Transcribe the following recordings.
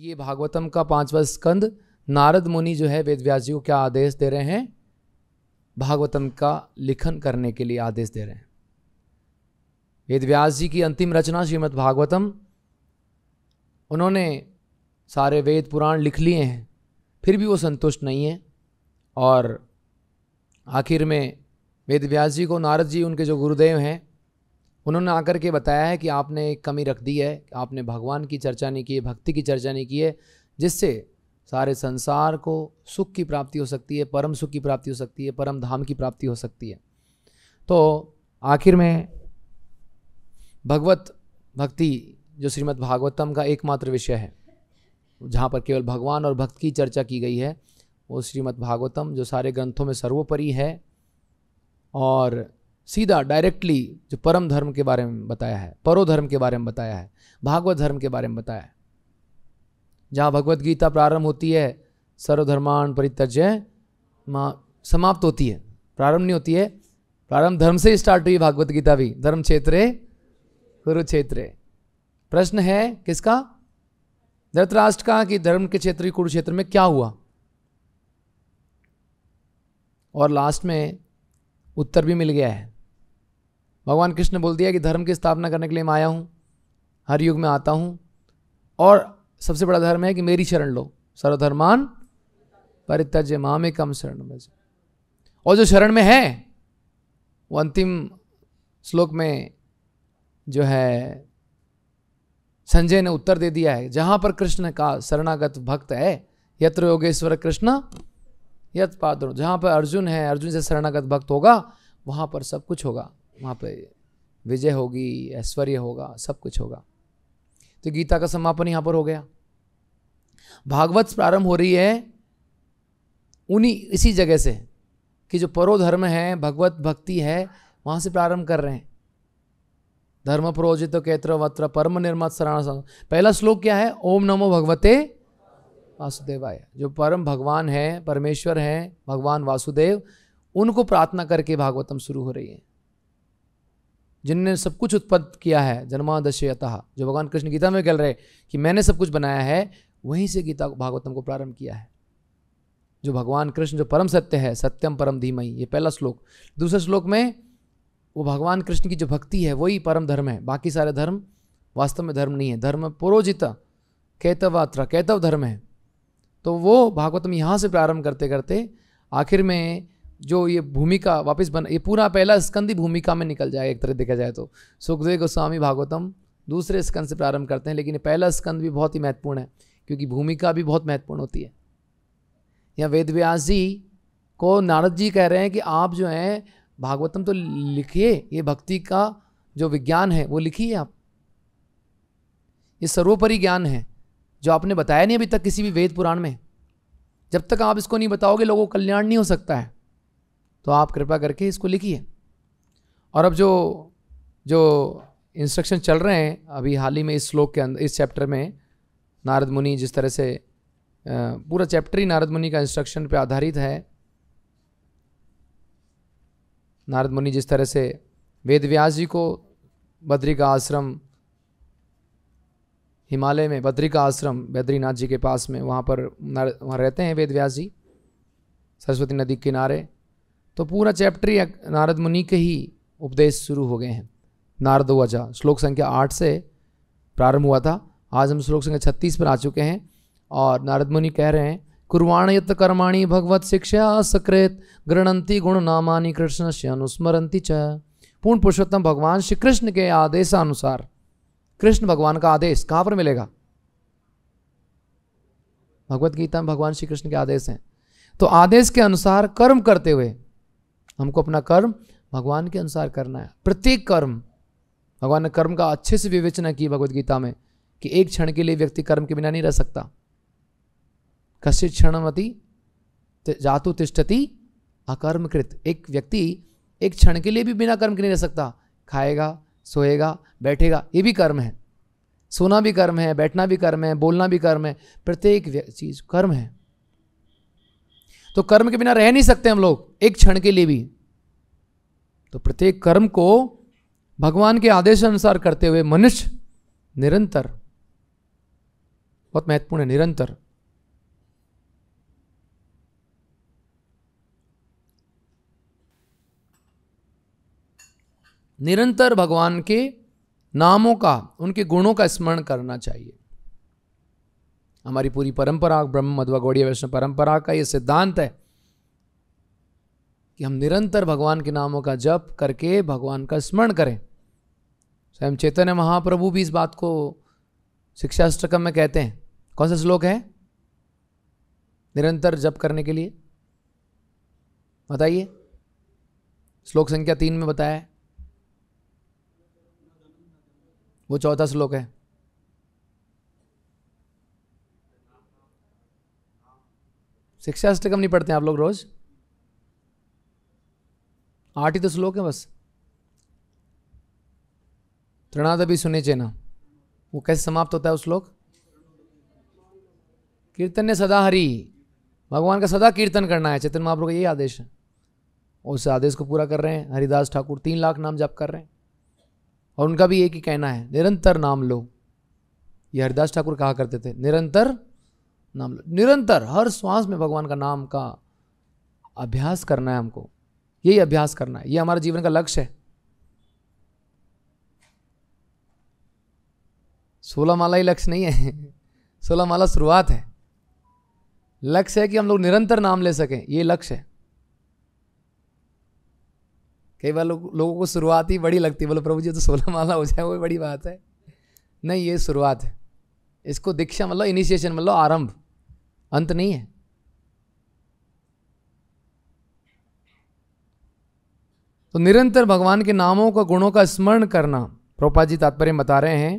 ये भागवतम का पांचवा स्कंद नारद मुनि जो है वेद जी को क्या आदेश दे रहे हैं भागवतम का लिखन करने के लिए आदेश दे रहे हैं व्यास जी की अंतिम रचना श्रीमद भागवतम उन्होंने सारे वेद पुराण लिख लिए हैं फिर भी वो संतुष्ट नहीं है और आखिर में वेद व्यास जी को नारद जी उनके जो गुरुदेव हैं उन्होंने आकर के बताया है कि आपने एक कमी रख दी है आपने भगवान की चर्चा नहीं की है भक्ति की चर्चा नहीं की है जिससे सारे संसार को सुख की प्राप्ति हो सकती है परम सुख की प्राप्ति हो सकती है परम धाम की प्राप्ति हो सकती है तो आखिर में भगवत भक्ति जो श्रीमद् भागवतम का एकमात्र विषय है जहाँ पर केवल भगवान और भक्त की चर्चा की गई है वो श्रीमद् भागवतम जो सारे ग्रंथों में सर्वोपरि है और सीधा डायरेक्टली जो परम धर्म के बारे में बताया है परो धर्म के बारे में बताया है भागवत धर्म के बारे में बताया है जहाँ भगवत गीता प्रारंभ होती है सर्वधर्मान परित्यज्य माँ समाप्त होती है प्रारंभ नहीं होती है प्रारंभ धर्म से ही स्टार्ट हुई भागवत गीता भी धर्म क्षेत्र कुरुक्षेत्र प्रश्न है किसका धृतराष्ट्र का कि धर्म के क्षेत्र कुरुक्षेत्र में क्या हुआ और लास्ट में उत्तर भी मिल गया है भगवान कृष्ण बोल दिया कि धर्म की स्थापना करने के लिए मैं आया हूँ हर युग में आता हूँ और सबसे बड़ा धर्म है कि मेरी शरण लो सर्वधर्मान परित्यज्य मामे कम शरण में और जो शरण में है वो अंतिम श्लोक में जो है संजय ने उत्तर दे दिया है जहाँ पर कृष्ण का शरणागत भक्त है यत्र योगेश्वर कृष्ण यत्र पादुर जहाँ पर अर्जुन है अर्जुन से शरणागत भक्त होगा वहाँ पर सब कुछ होगा वहाँ पे विजय होगी ऐश्वर्य होगा सब कुछ होगा तो गीता का समापन यहाँ पर हो गया भागवत प्रारंभ हो रही है उन्हीं इसी जगह से कि जो परो धर्म है भगवत भक्ति है वहाँ से प्रारंभ कर रहे हैं धर्म प्रोजित कैत्र वत्र परम निर्मत शरण पहला श्लोक क्या है ओम नमो भगवते वासुदेवाय जो परम भगवान है परमेश्वर हैं भगवान वासुदेव उनको प्रार्थना करके भागवतम शुरू हो रही है जिनने सब कुछ उत्पन्न किया है जन्मादश्यतः जो भगवान कृष्ण गीता में कह रहे कि मैंने सब कुछ बनाया है वहीं से गीता भागवतम को प्रारंभ किया है जो भगवान कृष्ण जो परम सत्य है सत्यम परम धीमई ये पहला श्लोक दूसरे श्लोक में वो भगवान कृष्ण की जो भक्ति है वही परम धर्म है बाकी सारे धर्म वास्तव में धर्म नहीं है धर्म पुरोजित कैतवात्र कैतव धर्म है तो वो भागवतम यहाँ से प्रारंभ करते करते आखिर में जो ये भूमिका वापस बना ये पूरा पहला स्कंदी भूमिका में निकल जाएगा एक तरह देखा जाए तो सुखदेव गोस्वामी भागवतम दूसरे स्कंद से प्रारंभ करते हैं लेकिन पहला स्कंद भी बहुत ही महत्वपूर्ण है क्योंकि भूमिका भी बहुत महत्वपूर्ण होती है यहाँ वेद जी को नारद जी कह रहे हैं कि आप जो हैं भागवतम तो लिखिए ये भक्ति का जो विज्ञान है वो लिखिए आप ये सर्वोपरि ज्ञान है जो आपने बताया नहीं अभी तक किसी भी वेद पुराण में जब तक आप इसको नहीं बताओगे लोगों का कल्याण नहीं हो सकता है तो आप कृपा करके इसको लिखिए और अब जो जो इंस्ट्रक्शन चल रहे हैं अभी हाल ही में इस श्लोक के अंदर इस चैप्टर में नारद मुनि जिस तरह से पूरा चैप्टर ही नारद मुनि का इंस्ट्रक्शन पे आधारित है नारद मुनि जिस तरह से वेद व्यास जी को बद्री का आश्रम हिमालय में बद्री का आश्रम बद्रीनाथ जी के पास में वहाँ पर वहाँ रहते हैं वेद व्यास जी सरस्वती नदी किनारे तो पूरा चैप्टर ही नारद मुनि के ही उपदेश शुरू हो गए हैं नारद वजा श्लोक संख्या आठ से प्रारंभ हुआ था आज हम श्लोक संख्या छत्तीस पर आ चुके हैं और नारद मुनि कह रहे हैं कुरवाण यत कर्माणी भगवत शिक्षा असकृत गृणंती गुण नामानी कृष्ण से अनुस्मरंती च पूर्ण पुरुषोत्तम भगवान श्री कृष्ण के आदेशानुसार कृष्ण भगवान का आदेश कहाँ पर मिलेगा भगवत गीता में भगवान श्री कृष्ण के आदेश हैं तो आदेश के अनुसार कर्म करते हुए हमको अपना कर्म भगवान के अनुसार करना है प्रत्येक कर्म भगवान ने कर्म का अच्छे से विवेचना की भगवदगीता में कि एक क्षण के लिए व्यक्ति कर्म के बिना नहीं रह सकता कश्य क्षणमति जातु तिष्ठति अकर्मकृत एक व्यक्ति एक क्षण के लिए भी बिना कर्म के नहीं रह सकता खाएगा सोएगा बैठेगा ये भी कर्म है सोना भी कर्म है बैठना भी कर्म है बोलना भी कर्म है प्रत्येक चीज़ कर्म है तो कर्म के बिना रह नहीं सकते हम लोग एक क्षण के लिए भी तो प्रत्येक कर्म को भगवान के आदेश अनुसार करते हुए मनुष्य निरंतर बहुत महत्वपूर्ण है निरंतर निरंतर भगवान के नामों का उनके गुणों का स्मरण करना चाहिए हमारी पूरी परंपरा ब्रह्म मधुवा गौड़ी वैष्णव परंपरा का ये सिद्धांत है कि हम निरंतर भगवान के नामों का जप करके भगवान का स्मरण करें स्वयं चैतन्य महाप्रभु भी इस बात को शिक्षा शिक्षाष्टकम में कहते हैं कौन सा श्लोक है निरंतर जप करने के लिए बताइए श्लोक संख्या तीन में बताया है वो चौथा श्लोक है शिक्षा अष्टकम नहीं पढ़ते हैं आप लोग रोज़ आठ ही तो श्लोक है बस तृणाद भी सुने चेना वो कैसे समाप्त होता है उस श्लोक कीर्तन ने सदा हरी भगवान का सदा कीर्तन करना है चेतन महाप्रभु का यही आदेश है उस आदेश को पूरा कर रहे हैं हरिदास ठाकुर तीन लाख नाम जप कर रहे हैं और उनका भी एक ही कहना है निरंतर नाम लो ये हरिदास ठाकुर कहा करते थे निरंतर नाम लो निरंतर हर श्वास में भगवान का नाम का अभ्यास करना है हमको यही अभ्यास करना है ये हमारे जीवन का लक्ष्य है सोलह माला ही लक्ष्य नहीं है सोलह माला शुरुआत है लक्ष्य है कि हम लोग निरंतर नाम ले सकें ये लक्ष्य है कई बार लोगों को शुरुआत ही बड़ी लगती है बोलो प्रभु जी तो सोलह माला हो जाए वो बड़ी बात है नहीं ये शुरुआत है इसको दीक्षा मतलब इनिशिएशन मतलब आरंभ अंत नहीं है तो निरंतर भगवान के नामों का गुणों का स्मरण करना प्रोपा जी तात्पर्य बता रहे हैं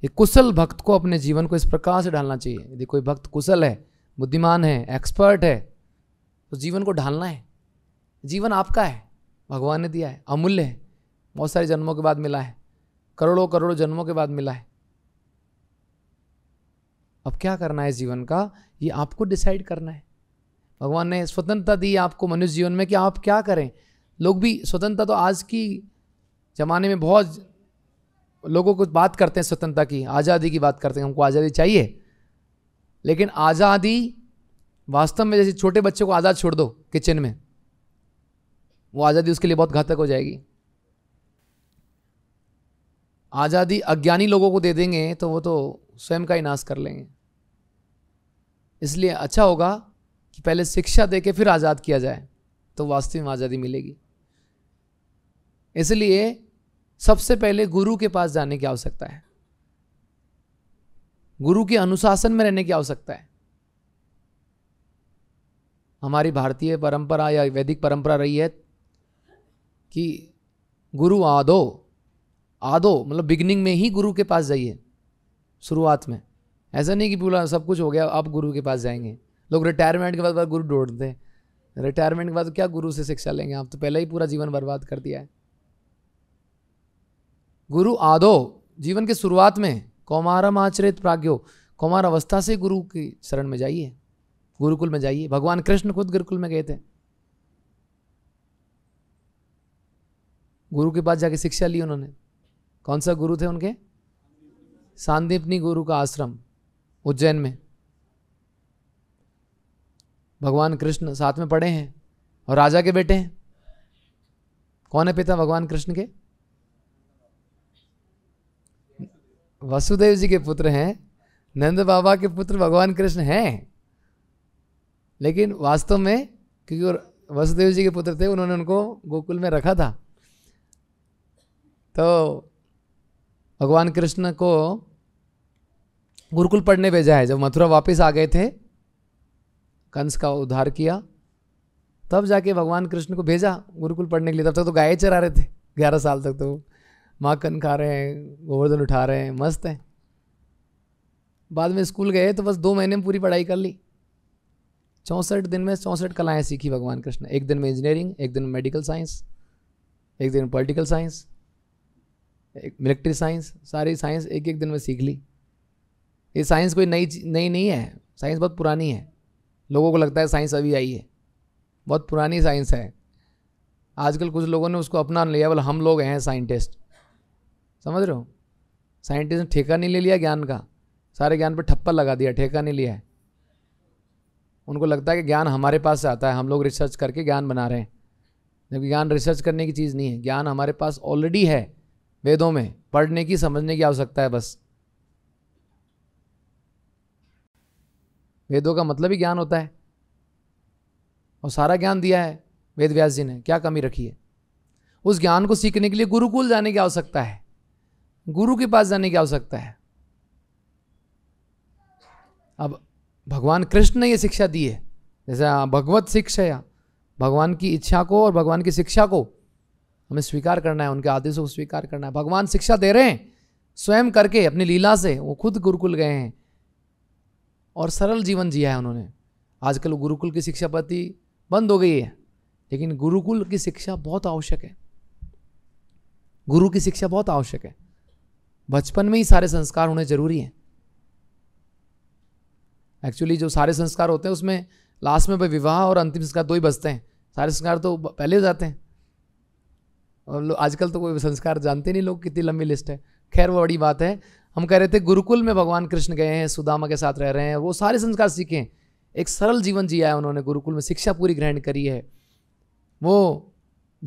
कि कुशल भक्त को अपने जीवन को इस प्रकार से ढालना चाहिए यदि कोई भक्त कुशल है बुद्धिमान है एक्सपर्ट है तो जीवन को ढालना है जीवन आपका है भगवान ने दिया है अमूल्य है बहुत सारे जन्मों के बाद मिला है करोड़ों करोड़ों जन्मों के बाद मिला है अब क्या करना है जीवन का ये आपको डिसाइड करना है भगवान ने स्वतंत्रता दी आपको मनुष्य जीवन में कि आप क्या करें लोग भी स्वतंत्रता तो आज की ज़माने में बहुत लोगों को बात करते हैं स्वतंत्रता की आज़ादी की बात करते हैं हमको आज़ादी चाहिए लेकिन आज़ादी वास्तव में जैसे छोटे बच्चे को आज़ाद छोड़ दो किचन में वो आज़ादी उसके लिए बहुत घातक हो जाएगी आज़ादी अज्ञानी लोगों को दे देंगे तो वो तो स्वयं का ही नाश कर लेंगे इसलिए अच्छा होगा कि पहले शिक्षा दे के फिर आज़ाद किया जाए तो वास्तव में आज़ादी मिलेगी इसलिए सबसे पहले गुरु के पास जाने की आवश्यकता है गुरु के अनुशासन में रहने की आवश्यकता है हमारी भारतीय परंपरा या वैदिक परंपरा रही है कि गुरु आदो आदो मतलब बिगनिंग में ही गुरु के पास जाइए शुरुआत में ऐसा नहीं कि पूरा सब कुछ हो गया आप गुरु के पास जाएंगे लोग रिटायरमेंट के बाद गुरु ढूंढते हैं रिटायरमेंट के बाद तो क्या गुरु से शिक्षा लेंगे आप तो पहले ही पूरा जीवन बर्बाद कर दिया है गुरु आदो जीवन के शुरुआत में कौमारम आचरित प्राज्ञो कौमार अवस्था से गुरु की शरण में जाइए गुरुकुल में जाइए भगवान कृष्ण खुद गुरुकुल में गए थे गुरु के पास जाके शिक्षा ली उन्होंने कौन सा गुरु थे उनके सांदीपनी गुरु का आश्रम उज्जैन में भगवान कृष्ण साथ में पड़े हैं और राजा के बेटे हैं कौन है पिता भगवान कृष्ण के वसुदेव जी के पुत्र हैं नंद बाबा के पुत्र भगवान कृष्ण हैं लेकिन वास्तव में क्योंकि वसुदेव जी के पुत्र थे उन्होंने उनको गोकुल में रखा था तो भगवान कृष्ण को गुरुकुल पढ़ने भेजा है जब मथुरा वापस आ गए थे कंस का उद्धार किया तब जाके भगवान कृष्ण को भेजा गुरुकुल पढ़ने के लिए तब तक तो गाय चरा रहे थे ग्यारह साल तक तो माँ कन खा रहे हैं गोवर्धन उठा रहे हैं मस्त हैं बाद में स्कूल गए तो बस दो महीने में पूरी पढ़ाई कर ली चौंसठ दिन में चौंसठ कलाएँ सीखी भगवान कृष्ण एक दिन में इंजीनियरिंग एक दिन में मेडिकल साइंस एक दिन में पोलिटिकल साइंस एक मिलिट्री साइंस सारी साइंस एक एक दिन में सीख ली ये साइंस कोई नई नई नहीं है साइंस बहुत पुरानी है लोगों को लगता है साइंस अभी आई है बहुत पुरानी साइंस है आजकल कुछ लोगों ने उसको अपना लिया बोल हम लोग हैं साइंटिस्ट समझ रहे हो साइंटिस्ट ने ठेका नहीं ले लिया ज्ञान का सारे ज्ञान पर ठप्पा लगा दिया ठेका नहीं लिया है उनको लगता है कि ज्ञान हमारे पास से आता है हम लोग रिसर्च करके ज्ञान बना रहे हैं जबकि ज्ञान रिसर्च करने की चीज़ नहीं है ज्ञान हमारे पास ऑलरेडी है वेदों में पढ़ने की समझने की आवश्यकता है बस वेदों का मतलब ही ज्ञान होता है और सारा ज्ञान दिया है वेद व्यास जी ने क्या कमी रखी है उस ज्ञान को सीखने के लिए गुरुकुल जाने की आवश्यकता है गुरु के पास जाने की आवश्यकता है अब भगवान कृष्ण ने यह शिक्षा दी है जैसे हाँ, भगवत शिक्षा या भगवान की इच्छा को और भगवान की शिक्षा को हमें स्वीकार करना है उनके आदेशों को स्वीकार करना है भगवान शिक्षा दे रहे हैं स्वयं करके अपनी लीला से वो खुद गुरुकुल गए हैं और सरल जीवन जिया है उन्होंने आजकल गुरुकुल की शिक्षा पद्धति बंद हो गई है लेकिन गुरुकुल की शिक्षा बहुत आवश्यक है गुरु की शिक्षा बहुत आवश्यक है बचपन में ही सारे संस्कार होने जरूरी हैं एक्चुअली जो सारे संस्कार होते हैं उसमें लास्ट में भाई विवाह और अंतिम संस्कार दो ही बचते हैं सारे संस्कार तो पहले जाते हैं और आजकल तो कोई संस्कार जानते नहीं लोग कितनी लंबी लिस्ट है खैर वो बड़ी बात है हम कह रहे थे गुरुकुल में भगवान कृष्ण गए हैं सुदामा के साथ रह रहे हैं वो सारे संस्कार सीखे एक सरल जीवन जिया है उन्होंने गुरुकुल में शिक्षा पूरी ग्रहण करी है वो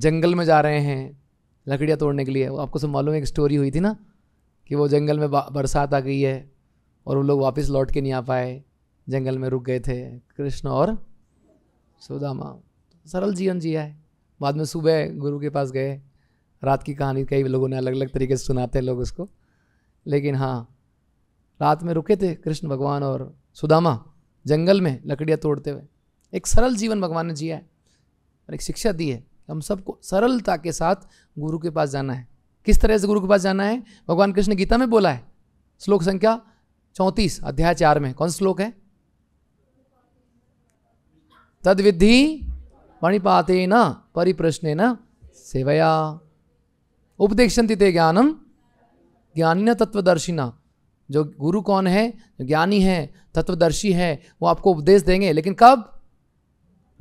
जंगल में जा रहे हैं लकड़ियाँ तोड़ने के लिए आपको सब मालूम एक स्टोरी हुई थी ना कि वो जंगल में बरसात आ गई है और वो लोग वापस लौट के नहीं आ पाए जंगल में रुक गए थे कृष्ण और सुदामा सरल जीवन जिया है बाद में सुबह गुरु के पास गए रात की कहानी कई लोगों ने अलग अलग तरीके से सुनाते हैं लोग उसको लेकिन हाँ रात में रुके थे कृष्ण भगवान और सुदामा जंगल में लकड़ियाँ तोड़ते हुए एक सरल जीवन भगवान ने जिया है और एक शिक्षा दी है हम सबको सरलता के साथ गुरु के पास जाना है किस तरह से गुरु के पास जाना है भगवान कृष्ण गीता में बोला है श्लोक संख्या चौंतीस अध्याय चार में कौन श्लोक है तद विधि मणिपाते न परिप्रश्न न सेवया उपदेक्षति ते ज्ञानम ज्ञानी तत्वदर्शिना जो गुरु कौन है ज्ञानी है तत्वदर्शी है वो आपको उपदेश देंगे लेकिन कब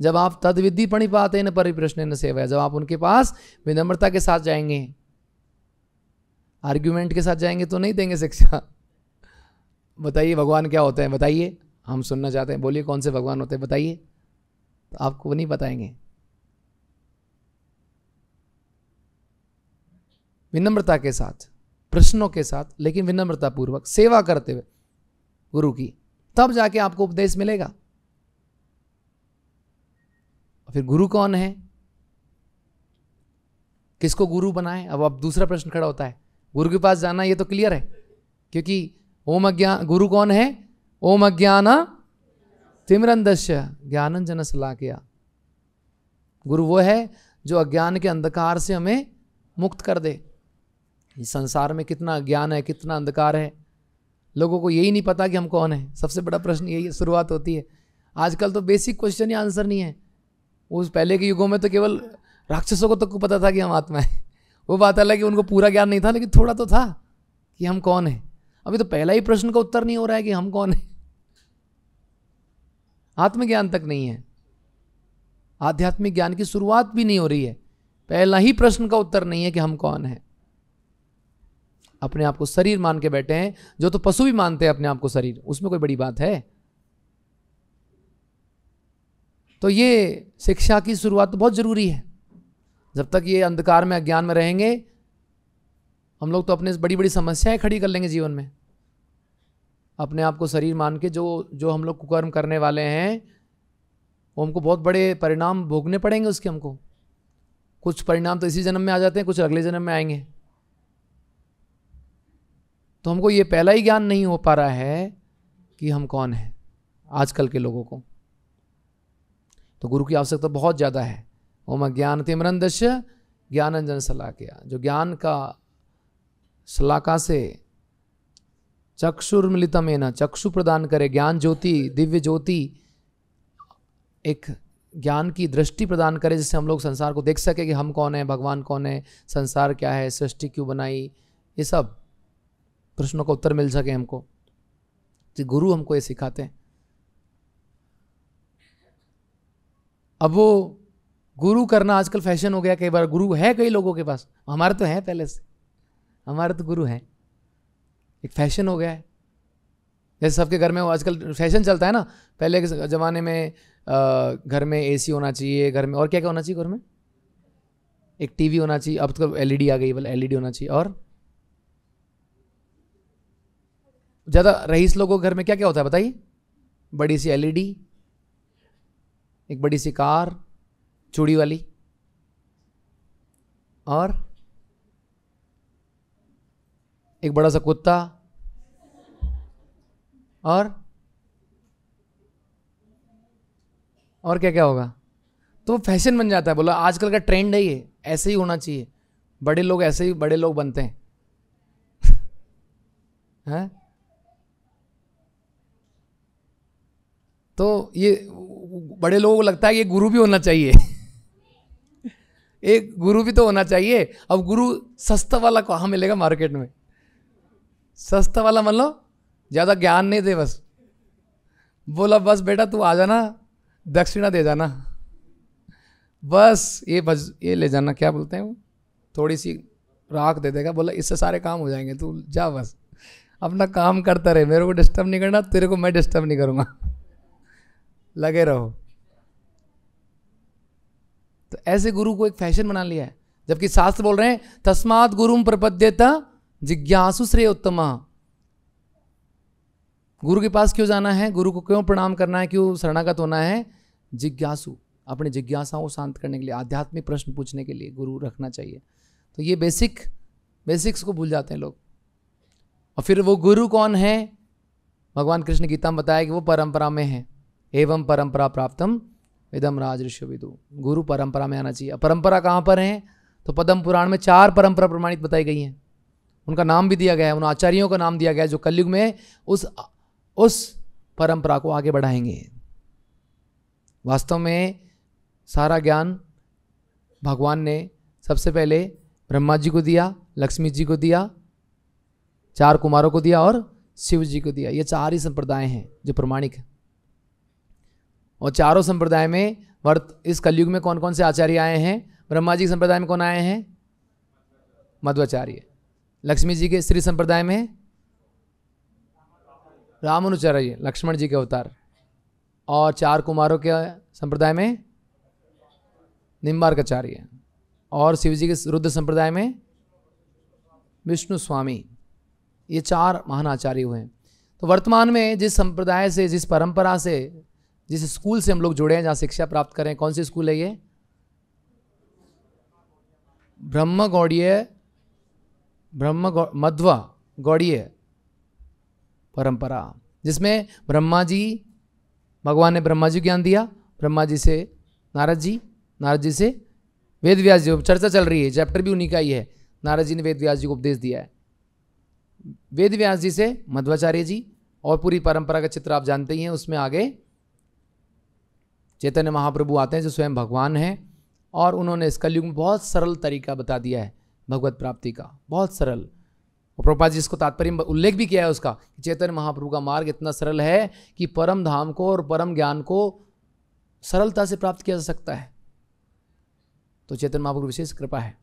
जब आप तद विधि पढ़ी पाते न परिप्रश्न न सेवा जब आप उनके पास विनम्रता के साथ जाएंगे आर्ग्यूमेंट के साथ जाएंगे तो नहीं देंगे शिक्षा बताइए भगवान क्या होते हैं बताइए हम सुनना चाहते हैं बोलिए कौन से भगवान होते हैं बताइए तो आपको वो नहीं बताएंगे विनम्रता के साथ प्रश्नों के साथ लेकिन विनम्रतापूर्वक सेवा करते हुए गुरु की तब जाके आपको उपदेश मिलेगा फिर गुरु कौन है किसको गुरु बनाए अब अब दूसरा प्रश्न खड़ा होता है गुरु के पास जाना ये तो क्लियर है क्योंकि ओम अज्ञान गुरु कौन है ओम अज्ञान तिमरन दस्य सलाह किया गुरु वो है जो अज्ञान के अंधकार से हमें मुक्त कर दे इस संसार में कितना ज्ञान है कितना अंधकार है लोगों को यही नहीं पता कि हम कौन है सबसे बड़ा प्रश्न यही शुरुआत होती है आजकल तो बेसिक क्वेश्चन ही आंसर नहीं है उस पहले के युगों में तो केवल राक्षसों को तक तो को पता था कि हम आत्मा है वो बात अलग कि उनको पूरा ज्ञान नहीं था लेकिन थोड़ा तो था कि हम कौन है अभी तो पहला ही प्रश्न का उत्तर नहीं हो रहा है कि हम कौन है आत्मज्ञान तक नहीं है आध्यात्मिक ज्ञान की शुरुआत भी नहीं हो रही है पहला ही प्रश्न का उत्तर नहीं है कि हम कौन है अपने आप को शरीर मान के बैठे हैं जो तो पशु भी मानते हैं अपने आप को शरीर उसमें कोई बड़ी बात है तो ये शिक्षा की शुरुआत तो बहुत ज़रूरी है जब तक ये अंधकार में अज्ञान में रहेंगे हम लोग तो अपने बड़ी बड़ी समस्याएं खड़ी कर लेंगे जीवन में अपने आप को शरीर मान के जो जो हम लोग कुकर्म करने वाले हैं वो हमको बहुत बड़े परिणाम भोगने पड़ेंगे उसके हमको कुछ परिणाम तो इसी जन्म में आ जाते हैं कुछ अगले जन्म में आएंगे तो हमको ये पहला ही ज्ञान नहीं हो पा रहा है कि हम कौन हैं आजकल के लोगों को तो गुरु की आवश्यकता बहुत ज़्यादा है ओम ज्ञान तिमरन दश ज्ञानंजन किया जो ज्ञान का सलाका से चक्षुर्मिलितम न चक्षु प्रदान करे ज्ञान ज्योति दिव्य ज्योति एक ज्ञान की दृष्टि प्रदान करे जिससे हम लोग संसार को देख सके कि हम कौन हैं भगवान कौन है संसार क्या है सृष्टि क्यों बनाई ये सब प्रश्नों का उत्तर मिल सके हमको तो गुरु हमको ये सिखाते हैं अब वो गुरु करना आजकल फैशन हो गया कई बार गुरु है कई लोगों के पास हमारे तो हैं पहले से हमारे तो गुरु हैं एक फैशन हो गया है जैसे सबके घर में आजकल फैशन चलता है ना पहले के ज़माने में घर में एसी होना चाहिए घर में और क्या क्या होना चाहिए घर में एक टीवी होना चाहिए अब तो एलईडी e आ गई बोले एलईडी e होना चाहिए और ज़्यादा रईस लोगों के घर में क्या क्या होता है बताइए बड़ी सी एलईडी e एक बड़ी सी कार चूड़ी वाली और एक बड़ा सा कुत्ता और और क्या क्या होगा तो वो फैशन बन जाता है बोला आजकल का ट्रेंड है ये ऐसे ही होना चाहिए बड़े लोग ऐसे ही बड़े लोग बनते हैं हैं तो ये बड़े लोगों को लगता है कि गुरु भी होना चाहिए एक गुरु भी तो होना चाहिए अब गुरु सस्ता वाला कहाँ मिलेगा मार्केट में सस्ता वाला मतलब ज़्यादा ज्ञान नहीं दे बस बोला बस बेटा तू आ जाना दक्षिणा दे जाना बस ये बस ये ले जाना क्या बोलते हैं वो थोड़ी सी राख दे देगा बोला इससे सारे काम हो जाएंगे तू जा बस अपना काम करता रहे मेरे को डिस्टर्ब नहीं करना तेरे को मैं डिस्टर्ब नहीं करूँगा लगे रहो तो ऐसे गुरु को एक फैशन बना लिया है जबकि शास्त्र बोल रहे हैं तस्मात गुरुम प्रपद्यता जिज्ञासु श्रेय उत्तम गुरु के पास क्यों जाना है गुरु को क्यों प्रणाम करना है क्यों शरणागत होना है जिज्ञासु अपनी जिज्ञासाओं को शांत करने के लिए आध्यात्मिक प्रश्न पूछने के लिए गुरु रखना चाहिए तो ये बेसिक बेसिक्स को भूल जाते हैं लोग और फिर वो गुरु कौन है भगवान कृष्ण गीता में बताया कि वो परंपरा में है एवं परंपरा प्राप्तम इदम राज ऋषि विदु गुरु परंपरा में आना चाहिए परंपरा कहाँ पर है तो पद्म पुराण में चार परंपरा प्रमाणित बताई गई हैं उनका नाम भी दिया गया है उन आचार्यों का नाम दिया गया है जो कलयुग में उस उस परंपरा को आगे बढ़ाएंगे वास्तव में सारा ज्ञान भगवान ने सबसे पहले ब्रह्मा जी को दिया लक्ष्मी जी को दिया चार कुमारों को दिया और शिव जी को दिया ये चार ही संप्रदाय हैं जो प्रमाणिक हैं और चारों संप्रदाय में वर्त इस कलयुग में कौन कौन से आचार्य आए हैं ब्रह्मा जी के संप्रदाय में कौन आए हैं मध्वाचार्य लक्ष्मी जी के स्त्री संप्रदाय में रामानुचार्य लक्ष्मण जी के अवतार और चार कुमारों के संप्रदाय में निम्बार्काचार्य और शिव जी के रुद्र संप्रदाय में विष्णु स्वामी ये चार महान आचार्य हुए हैं तो वर्तमान में जिस संप्रदाय से जिस परंपरा से जिस स्कूल से हम लोग जुड़े हैं जहाँ शिक्षा प्राप्त करें कौन सी स्कूल है ये ब्रह्म गौड़ीय ब्रह्म गौ, मध्वा गौड़ीय परंपरा जिसमें ब्रह्मा जी भगवान ने ब्रह्मा जी ज्ञान दिया ब्रह्मा जी से नारद जी नारद जी से वेद व्यास जी चर्चा चल रही है चैप्टर भी उन्हीं का ही है नारद जी ने वेद व्यास जी को उपदेश दिया है वेद व्यास जी से मध्वाचार्य जी और पूरी परंपरा का चित्र आप जानते ही हैं उसमें आगे चैतन्य महाप्रभु आते हैं जो स्वयं भगवान हैं और उन्होंने इस कलयुग में बहुत सरल तरीका बता दिया है भगवत प्राप्ति का बहुत सरल और प्रभुपा जी इसको तात्पर्य उल्लेख भी किया है उसका कि चैतन्य महाप्रभु का मार्ग इतना सरल है कि परम धाम को और परम ज्ञान को सरलता से प्राप्त किया जा सकता है तो चैतन्य महाप्रभु विशेष कृपा है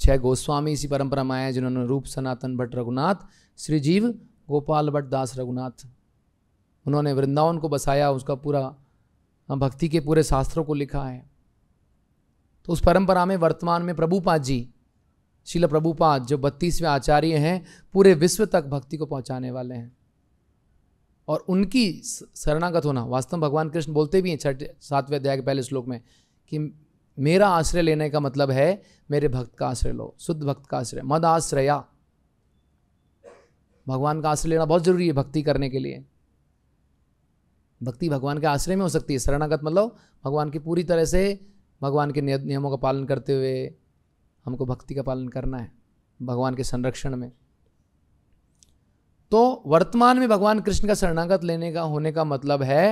छह गोस्वामी इसी परंपरा में आए हैं जिन्होंने रूप सनातन भट्ट रघुनाथ श्रीजीव गोपाल भट्ट दास रघुनाथ उन्होंने वृंदावन को बसाया उसका पूरा भक्ति के पूरे शास्त्रों को लिखा है तो उस परंपरा में वर्तमान में प्रभुपाद जी शिल प्रभुपाद जो बत्तीसवें आचार्य हैं पूरे विश्व तक भक्ति को पहुंचाने वाले हैं और उनकी शरणागत होना वास्तव में भगवान कृष्ण बोलते भी हैं छठ सातवें अध्याय के पहले श्लोक में कि मेरा आश्रय लेने का मतलब है मेरे भक्त का आश्रय लो शुद्ध भक्त का आश्रय मद आश्रया भगवान का आश्रय लेना बहुत जरूरी है भक्ति करने के लिए भक्ति भगवान के आश्रय में हो सकती है शरणागत मतलब भगवान की पूरी तरह से भगवान के नियमों का पालन करते हुए हमको भक्ति का पालन करना है भगवान के संरक्षण में तो वर्तमान में भगवान कृष्ण का शरणागत लेने का होने का मतलब है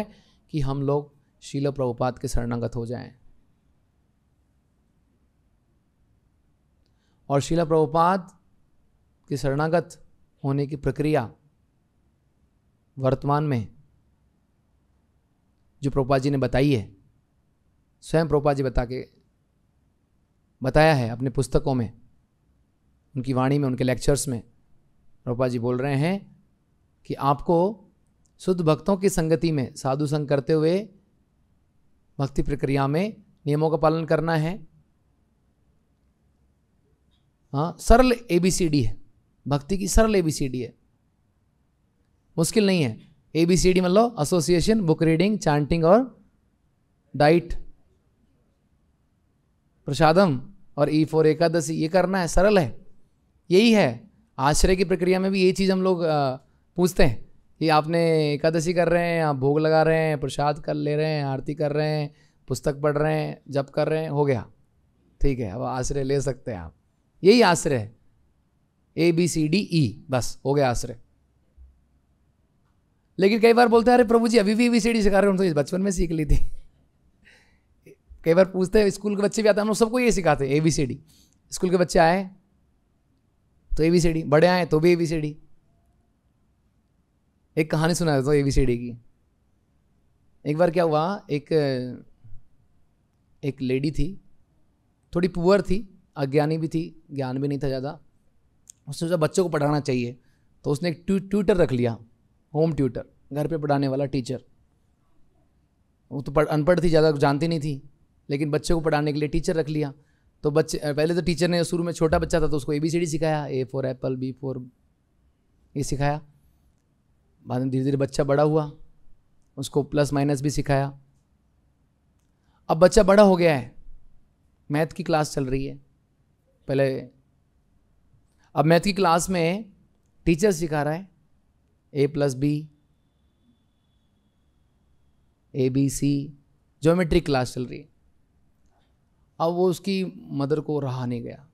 कि हम लोग शील प्रभुपात के शरणागत हो जाएं और शीला प्रभुपात के शरणागत होने की प्रक्रिया वर्तमान में जो प्रोपा जी ने बताई है स्वयं प्रोपा जी बता के बताया है अपने पुस्तकों में उनकी वाणी में उनके लेक्चर्स में प्रोपा जी बोल रहे हैं कि आपको शुद्ध भक्तों की संगति में साधु संग करते हुए भक्ति प्रक्रिया में नियमों का पालन करना है हाँ सरल ए बी सी डी है भक्ति की सरल ए बी सी डी है मुश्किल नहीं है ए बी सी डी मतलब एसोसिएशन बुक रीडिंग चैंटिंग और डाइट प्रसादम और ई e फॉर एकादशी ये करना है सरल है यही है आश्रय की प्रक्रिया में भी ये चीज़ हम लोग पूछते हैं कि आपने एकादशी कर रहे हैं आप भोग लगा रहे हैं प्रसाद कर ले रहे हैं आरती कर रहे हैं पुस्तक पढ़ रहे हैं जप कर रहे हैं हो गया ठीक है अब आश्रय ले सकते हैं आप यही आश्रय है A B C D E बस हो गया आश्रय लेकिन कई बार बोलते हैं अरे प्रभु जी अभी भी वी सी सिखा रहे हैं हम तो बचपन में सीख ली थी कई बार पूछते हैं स्कूल के बच्चे भी आते हैं हम लोग सबको ये सिखाते हैं A B C D school के बच्चे आए तो ए बी सी डी बड़े आए तो भी ए बी सी डी एक कहानी सुना देता हूँ ए बी सी डी की एक बार क्या हुआ एक एक लेडी थी थोड़ी पुअर थी अज्ञानी भी थी ज्ञान भी नहीं था ज़्यादा उसने सोचा बच्चों को पढ़ाना चाहिए तो उसने एक ट्विटर रख लिया होम ट्यूटर घर पे पढ़ाने वाला टीचर वो तो पढ़ अनपढ़ थी ज़्यादा जानती नहीं थी लेकिन बच्चे को पढ़ाने के लिए टीचर रख लिया तो बच्चे पहले तो टीचर ने शुरू में छोटा बच्चा था तो उसको ए बी सी डी सिखाया A for apple B for ये सिखाया बाद में धीरे धीरे बच्चा बड़ा हुआ उसको प्लस माइनस भी सिखाया अब बच्चा बड़ा हो गया है मैथ की क्लास चल रही है पहले अब मैथ की क्लास में टीचर सिखा रहा है A plus B A B C geometry class चल रही है अब वो उसकी मदर को रहा नहीं गया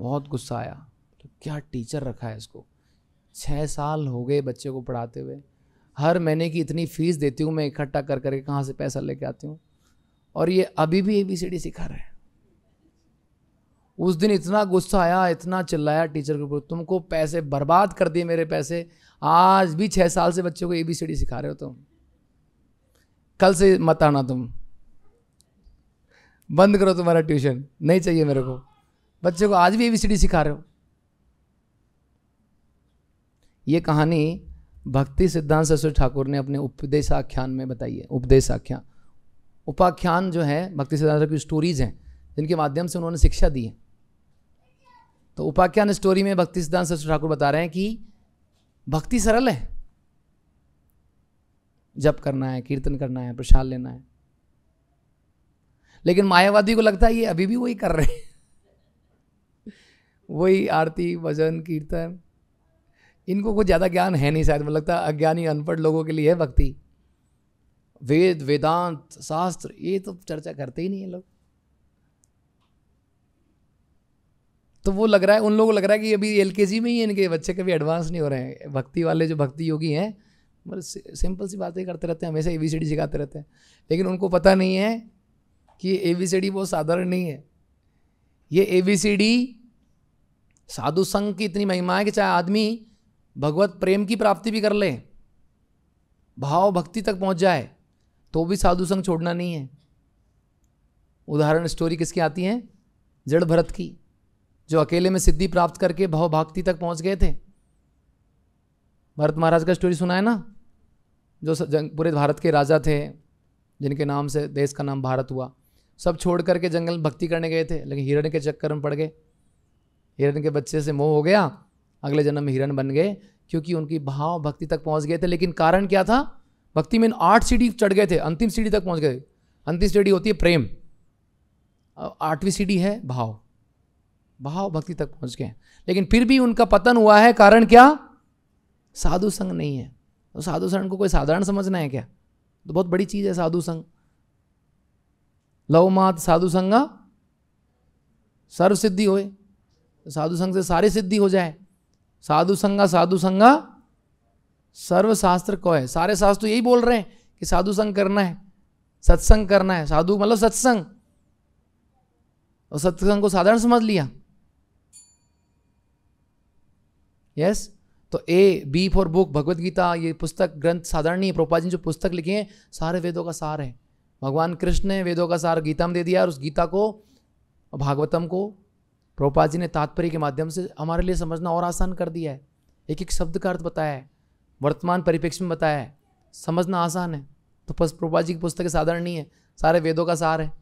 बहुत गुस्सा आया तो क्या टीचर रखा है इसको छः साल हो गए बच्चे को पढ़ाते हुए हर महीने की इतनी फीस देती हूँ मैं इकट्ठा कर करके कहाँ से पैसा लेके आती हूँ और ये अभी भी ए बी सी डी सिखा रहे हैं उस दिन इतना गुस्सा आया इतना चिल्लाया टीचर के ऊपर तुमको पैसे बर्बाद कर दिए मेरे पैसे आज भी छः साल से बच्चों को ए बी सी डी सिखा रहे हो तुम कल से मत आना तुम बंद करो तुम्हारा ट्यूशन नहीं चाहिए मेरे को बच्चे को आज भी ए बी सी डी सिखा रहे हो ये कहानी भक्ति सिद्धांत सरस्वती ठाकुर ने अपने उपदेशाख्यान में बताई है उपदेशाख्यान उपाख्यान जो है भक्ति सिद्धांत की स्टोरीज हैं जिनके माध्यम से उन्होंने शिक्षा दी है तो उपाख्यान स्टोरी में भक्ति सिद्धांत सरस्वती ठाकुर बता रहे हैं कि भक्ति सरल है जप करना है कीर्तन करना है प्रसाद लेना है लेकिन मायावादी को लगता है ये अभी भी वही कर रहे हैं वही आरती भजन कीर्तन इनको कुछ ज़्यादा ज्ञान है नहीं शायद मुझे मतलब लगता अज्ञानी अनपढ़ लोगों के लिए है भक्ति वेद वेदांत शास्त्र ये तो चर्चा करते ही नहीं है लोग तो वो लग रहा है उन लोगों को लग रहा है कि अभी एल में ही इनके बच्चे कभी एडवांस नहीं हो रहे हैं भक्ति वाले जो भक्ति योगी हैं बस मतलब सिंपल सी बातें करते रहते हैं हमेशा ए बी सिखाते रहते हैं लेकिन उनको पता नहीं है कि ए बी बहुत साधारण नहीं है ये ए बी साधु संघ की इतनी महिमा है कि चाहे आदमी भगवत प्रेम की प्राप्ति भी कर ले भाव भक्ति तक पहुंच जाए तो भी साधु संघ छोड़ना नहीं है उदाहरण स्टोरी किसकी आती है जड़ भरत की जो अकेले में सिद्धि प्राप्त करके भाव भक्ति तक पहुंच गए थे भरत महाराज का स्टोरी सुना है ना जो पूरे भारत के राजा थे जिनके नाम से देश का नाम भारत हुआ सब छोड़ करके जंगल में भक्ति करने गए थे लेकिन हिरण के चक्कर में पड़ गए हिरण के बच्चे से मोह हो गया अगले जन्म में हिरण बन गए क्योंकि उनकी भाव भक्ति तक पहुंच गए थे लेकिन कारण क्या था भक्ति में आठ सीढ़ी चढ़ गए थे अंतिम सीढ़ी तक पहुंच गए अंतिम सीढ़ी होती है प्रेम आठवीं सीढ़ी है भाव भाव भक्ति तक पहुंच गए लेकिन फिर भी उनका पतन हुआ है कारण क्या साधु संघ नहीं है तो साधु संग को कोई साधारण समझना है क्या तो बहुत बड़ी चीज़ है साधु संघ लव मात साधु संगा सर्व सिद्धि होए तो साधु संघ से सारी सिद्धि हो जाए साधु संगा साधु संगा सर्व शास्त्र को है सारे शास्त्र यही बोल रहे हैं कि साधु संघ करना है सत्संग करना है साधु मतलब सत्संग और सत्संग को साधारण समझ लिया यस तो A B for book Bhagavad Gita ये पुस्तक ग्रंथ साधारण नहीं है प्रोपा जी जो पुस्तक लिखी है सारे वेदों का सार है भगवान कृष्ण ने वेदों का सार गीता में दे दिया और उस गीता को भागवतम को प्रोपा जी ने तात्पर्य के माध्यम से हमारे लिए समझना और आसान कर दिया है एक एक शब्द का अर्थ बताया है वर्तमान परिप्रेक्ष्य में बताया है समझना आसान है तो बस प्रोपा जी की पुस्तकें साधारण नहीं है सारे वेदों का सार है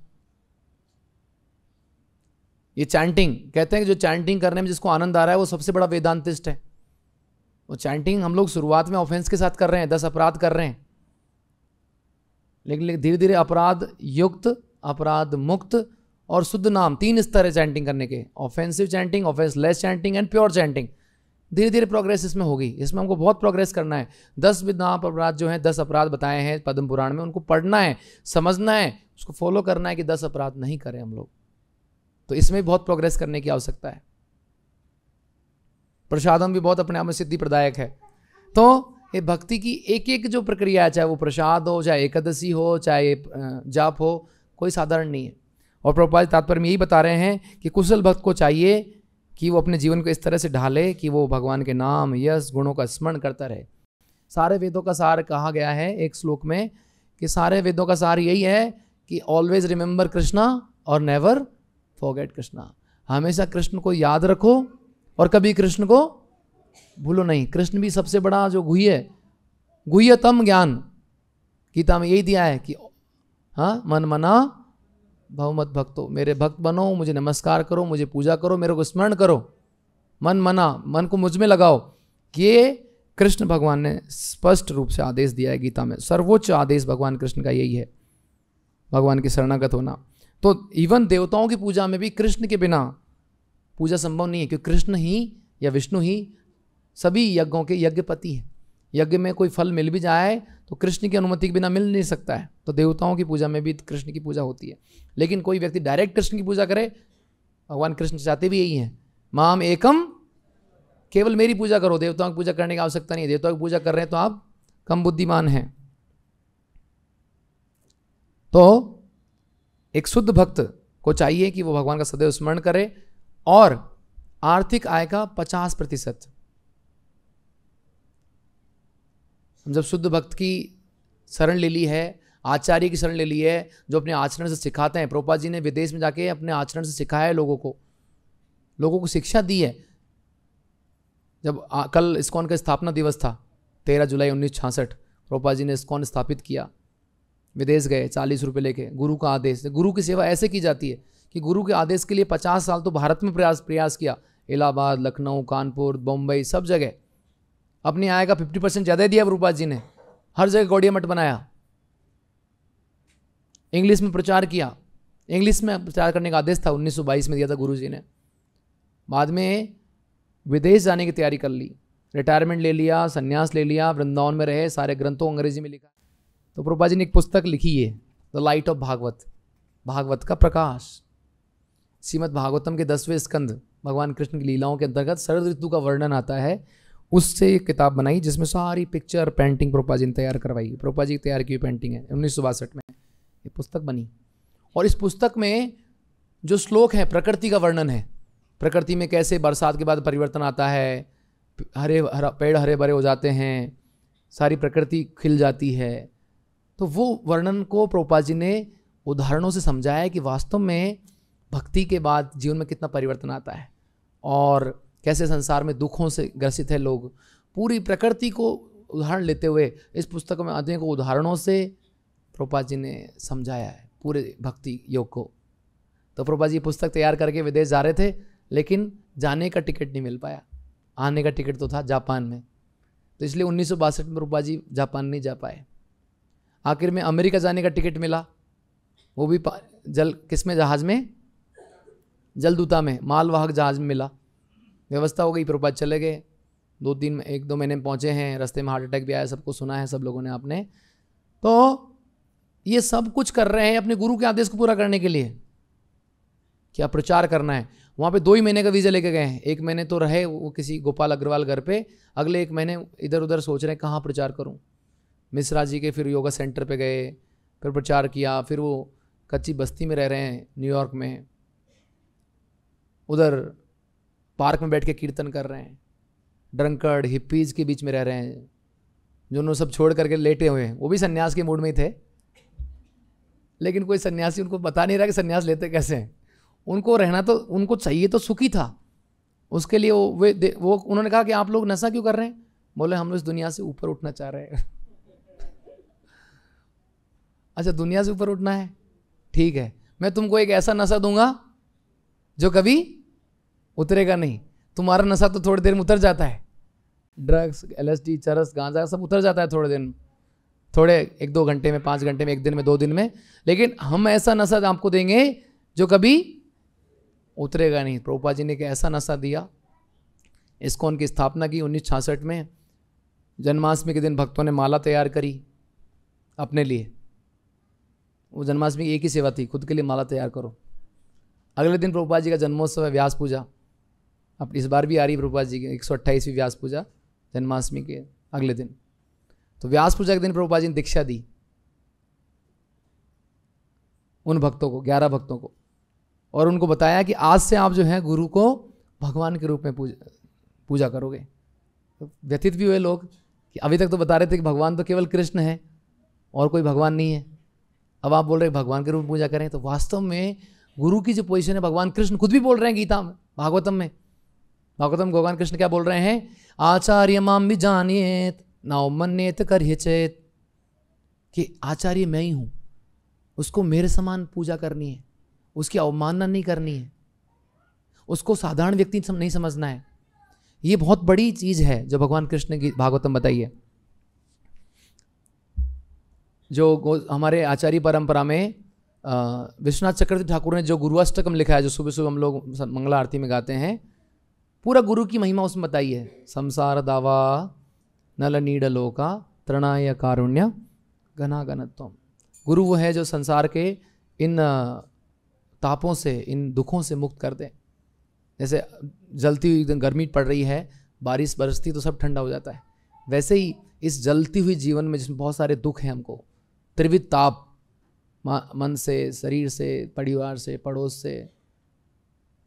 ये चैंटिंग कहते हैं कि जो चैंटिंग करने में जिसको आनंद आ रहा है वो सबसे बड़ा वेदांतिस्ट है वो चैंटिंग हम लोग शुरुआत में ऑफेंस के साथ कर रहे हैं दस अपराध कर रहे हैं लेकिन धीरे धीरे अपराध युक्त अपराध मुक्त और शुद्ध नाम तीन स्तर है चैंटिंग करने के offensive chanting offenceless chanting and pure chanting धीरे धीरे प्रोग्रेस इसमें होगी इसमें हमको बहुत प्रोग्रेस करना है दस विधान अपराध जो हैं दस अपराध बताए हैं पद्म पुराण में उनको पढ़ना है समझना है उसको फॉलो करना है कि दस अपराध नहीं करें हम लोग तो इसमें बहुत प्रोग्रेस करने की आवश्यकता है प्रसादम भी बहुत अपने आप में सिद्धि प्रदायक है तो ये भक्ति की एक एक जो प्रक्रिया है चाहे वो प्रसाद हो चाहे एकादशी हो चाहे जाप हो कोई साधारण नहीं है और प्रभुपाद तात्पर्य यही बता रहे हैं कि कुशल भक्त को चाहिए कि वो अपने जीवन को इस तरह से ढाले कि वो भगवान के नाम यश गुणों का स्मरण करता रहे सारे वेदों का सार कहा गया है एक श्लोक में कि सारे वेदों का सार यही है कि ऑलवेज रिमेंबर कृष्णा और नेवर फॉरगेट कृष्णा हमेशा कृष्ण को याद रखो और कभी कृष्ण को भूलो नहीं कृष्ण भी सबसे बड़ा जो गुह्य गुह्यतम ज्ञान गीता में यही दिया है कि हाँ मन मना भवमत भक्तो मेरे भक्त बनो मुझे नमस्कार करो मुझे पूजा करो मेरे को स्मरण करो मन मना मन को मुझ में लगाओ ये कृष्ण भगवान ने स्पष्ट रूप से आदेश दिया है गीता में सर्वोच्च आदेश भगवान कृष्ण का यही है भगवान की शरणागत होना तो इवन देवताओं की पूजा में भी कृष्ण के बिना पूजा संभव नहीं है क्योंकि कृष्ण ही या विष्णु ही सभी यज्ञों के यज्ञपति हैं यज्ञ में कोई फल मिल भी जाए तो कृष्ण की अनुमति के बिना मिल नहीं सकता है तो देवताओं की पूजा में भी कृष्ण की पूजा होती है लेकिन कोई व्यक्ति डायरेक्ट कृष्ण की पूजा करे भगवान कृष्ण चाहते भी यही हैं माम एकम केवल मेरी पूजा करो देवताओं की पूजा करने की आवश्यकता नहीं है देवताओं की पूजा कर रहे हैं तो आप कम बुद्धिमान हैं तो एक शुद्ध भक्त को चाहिए कि वो भगवान का सदैव स्मरण करे और आर्थिक आय का पचास प्रतिशत हम जब शुद्ध भक्त की शरण ले ली है आचार्य की शरण ले ली है जो अपने आचरण से सिखाते हैं प्रोपा जी ने विदेश में जाके अपने आचरण से सिखाया है लोगों को लोगों को शिक्षा दी है जब आ, कल इस्कॉन का स्थापना दिवस था तेरह जुलाई उन्नीस छियासठ प्रोपा जी ने इस्कॉन स्थापित किया विदेश गए चालीस रुपये लेके गुरु का आदेश गुरु की सेवा ऐसे की जाती है कि गुरु के आदेश के लिए पचास साल तो भारत में प्रयास प्रयास किया इलाहाबाद लखनऊ कानपुर बम्बई सब जगह अपनी आय का फिफ्टी परसेंट ज़्यादा दिया रूपा जी ने हर जगह गौड़िया मठ बनाया इंग्लिश में प्रचार किया इंग्लिश में प्रचार करने का आदेश था 1922 में दिया था गुरु जी ने बाद में विदेश जाने की तैयारी कर ली रिटायरमेंट ले लिया संन्यास ले लिया वृंदावन में रहे सारे ग्रंथों अंग्रेजी में लिखा तो प्रभा जी ने एक पुस्तक लिखी है the light of Bhagavat Bhagavat का प्रकाश श्रीमद भागवतम के दसवें स्कंद भगवान कृष्ण की लीलाओं के अंतर्गत शरद ऋतु का वर्णन आता है उससे एक किताब बनाई जिसमें सारी पिक्चर पेंटिंग प्रोपा जी ने तैयार करवाई प्रोपा जी की तैयार की हुई पेंटिंग है उन्नीस में ये पुस्तक बनी और इस पुस्तक में जो श्लोक है प्रकृति का वर्णन है प्रकृति में कैसे बरसात के बाद परिवर्तन आता है हरे हरा पेड़ हरे भरे हो जाते हैं सारी प्रकृति खिल जाती है तो वो वर्णन को प्रोपा जी ने उदाहरणों से समझाया कि वास्तव में भक्ति के बाद जीवन में कितना परिवर्तन आता है और कैसे संसार में दुखों से ग्रसित है लोग पूरी प्रकृति को उदाहरण लेते हुए इस पुस्तक में को उदाहरणों से प्रोपा जी ने समझाया है पूरे भक्ति योग को तो प्रोपा जी पुस्तक तैयार करके विदेश जा रहे थे लेकिन जाने का टिकट नहीं मिल पाया आने का टिकट तो था जापान में तो इसलिए उन्नीस में रूपा जी जापान नहीं जा पाए आखिर में अमेरिका जाने का टिकट मिला वो भी जल किस में जहाज़ में जलदूता में मालवाहक जहाज में मिला व्यवस्था हो गई प्रपात चले गए दो तीन एक दो महीने में पहुँचे हैं रास्ते में हार्ट अटैक भी आया सबको सुना है सब लोगों ने आपने तो ये सब कुछ कर रहे हैं अपने गुरु के आदेश को पूरा करने के लिए क्या प्रचार करना है वहाँ पे दो ही महीने का वीज़ा लेके गए हैं एक महीने तो रहे वो किसी गोपाल अग्रवाल घर पे अगले एक महीने इधर उधर सोच रहे हैं कहाँ प्रचार करूँ मिश्रा जी के फिर योगा सेंटर पे गए फिर प्रचार किया फिर वो कच्ची बस्ती में रह रहे हैं न्यूयॉर्क में उधर पार्क में बैठ के कीर्तन कर रहे हैं ड्रंकर्ड हिप्पीज के बीच में रह रहे हैं जो उन्होंने सब छोड़ करके लेटे हुए हैं वो भी सन्यास के मूड में ही थे लेकिन कोई सन्यासी उनको बता नहीं रहा कि सन्यास लेते कैसे हैं उनको रहना तो उनको चाहिए तो सुखी था उसके लिए वो वे वो उन्होंने कहा कि आप लोग नशा क्यों कर रहे हैं बोले हम लोग इस दुनिया से ऊपर उठना चाह रहे हैं अच्छा दुनिया से ऊपर उठना है ठीक है मैं तुमको एक ऐसा नशा दूंगा जो कभी उतरेगा नहीं तुम्हारा नशा तो थोड़ी देर में उतर जाता है ड्रग्स एल चरस गांजा सब उतर जाता है थोड़े दिन थोड़े एक दो घंटे में पाँच घंटे में एक दिन में दो दिन में लेकिन हम ऐसा नशा आपको देंगे जो कभी उतरेगा नहीं प्रोपा जी ने एक ऐसा नशा दिया इसको उनकी स्थापना की उन्नीस में जन्माष्टमी के दिन भक्तों ने माला तैयार करी अपने लिए वो जन्माष्टमी की एक ही सेवा थी खुद के लिए माला तैयार करो अगले दिन प्रभुपाद जी का जन्मोत्सव है व्यास पूजा अब इस बार भी आ रही है प्रभुपाद जी की एक सौ व्यास पूजा जन्माष्टमी के अगले दिन तो व्यास पूजा के दिन प्रभुपाद जी ने दीक्षा दी उन भक्तों को ग्यारह भक्तों को और उनको बताया कि आज से आप जो हैं गुरु को भगवान के रूप में पूजा पूजा करोगे तो व्यथित भी हुए लोग कि अभी तक तो बता रहे थे कि भगवान तो केवल कृष्ण है और कोई भगवान नहीं है अब आप बोल रहे भगवान के रूप में पूजा करें तो वास्तव में गुरु की जो पोजिशन है भगवान कृष्ण खुद भी बोल रहे हैं गीता में भागवतम में भागवतम भगवान कृष्ण क्या बोल रहे हैं आचार्य माम भी जानिएत नाव मन्यत कर हिचेत कि आचार्य मैं ही हूँ उसको मेरे समान पूजा करनी है उसकी अवमानना नहीं करनी है उसको साधारण व्यक्ति नहीं समझना है ये बहुत बड़ी चीज़ है जो भगवान कृष्ण की भागवतम बताई है जो हमारे आचार्य परंपरा में विश्वनाथ चक्रवर्ती ठाकुर ने जो गुरुअष्टकम लिखा है जो सुबह सुबह हम लोग मंगला आरती में गाते हैं पूरा गुरु की महिमा उसमें बताई है संसार दावा नल नीडलोका तृणाय कारुण्य घना घनत्व गुरु वो है जो संसार के इन तापों से इन दुखों से मुक्त कर दें जैसे जलती हुई एकदम गर्मी पड़ रही है बारिश बरसती तो सब ठंडा हो जाता है वैसे ही इस जलती हुई जीवन में जिसमें बहुत सारे दुख हैं हमको त्रिविध ताप मन से शरीर से परिवार से पड़ोस से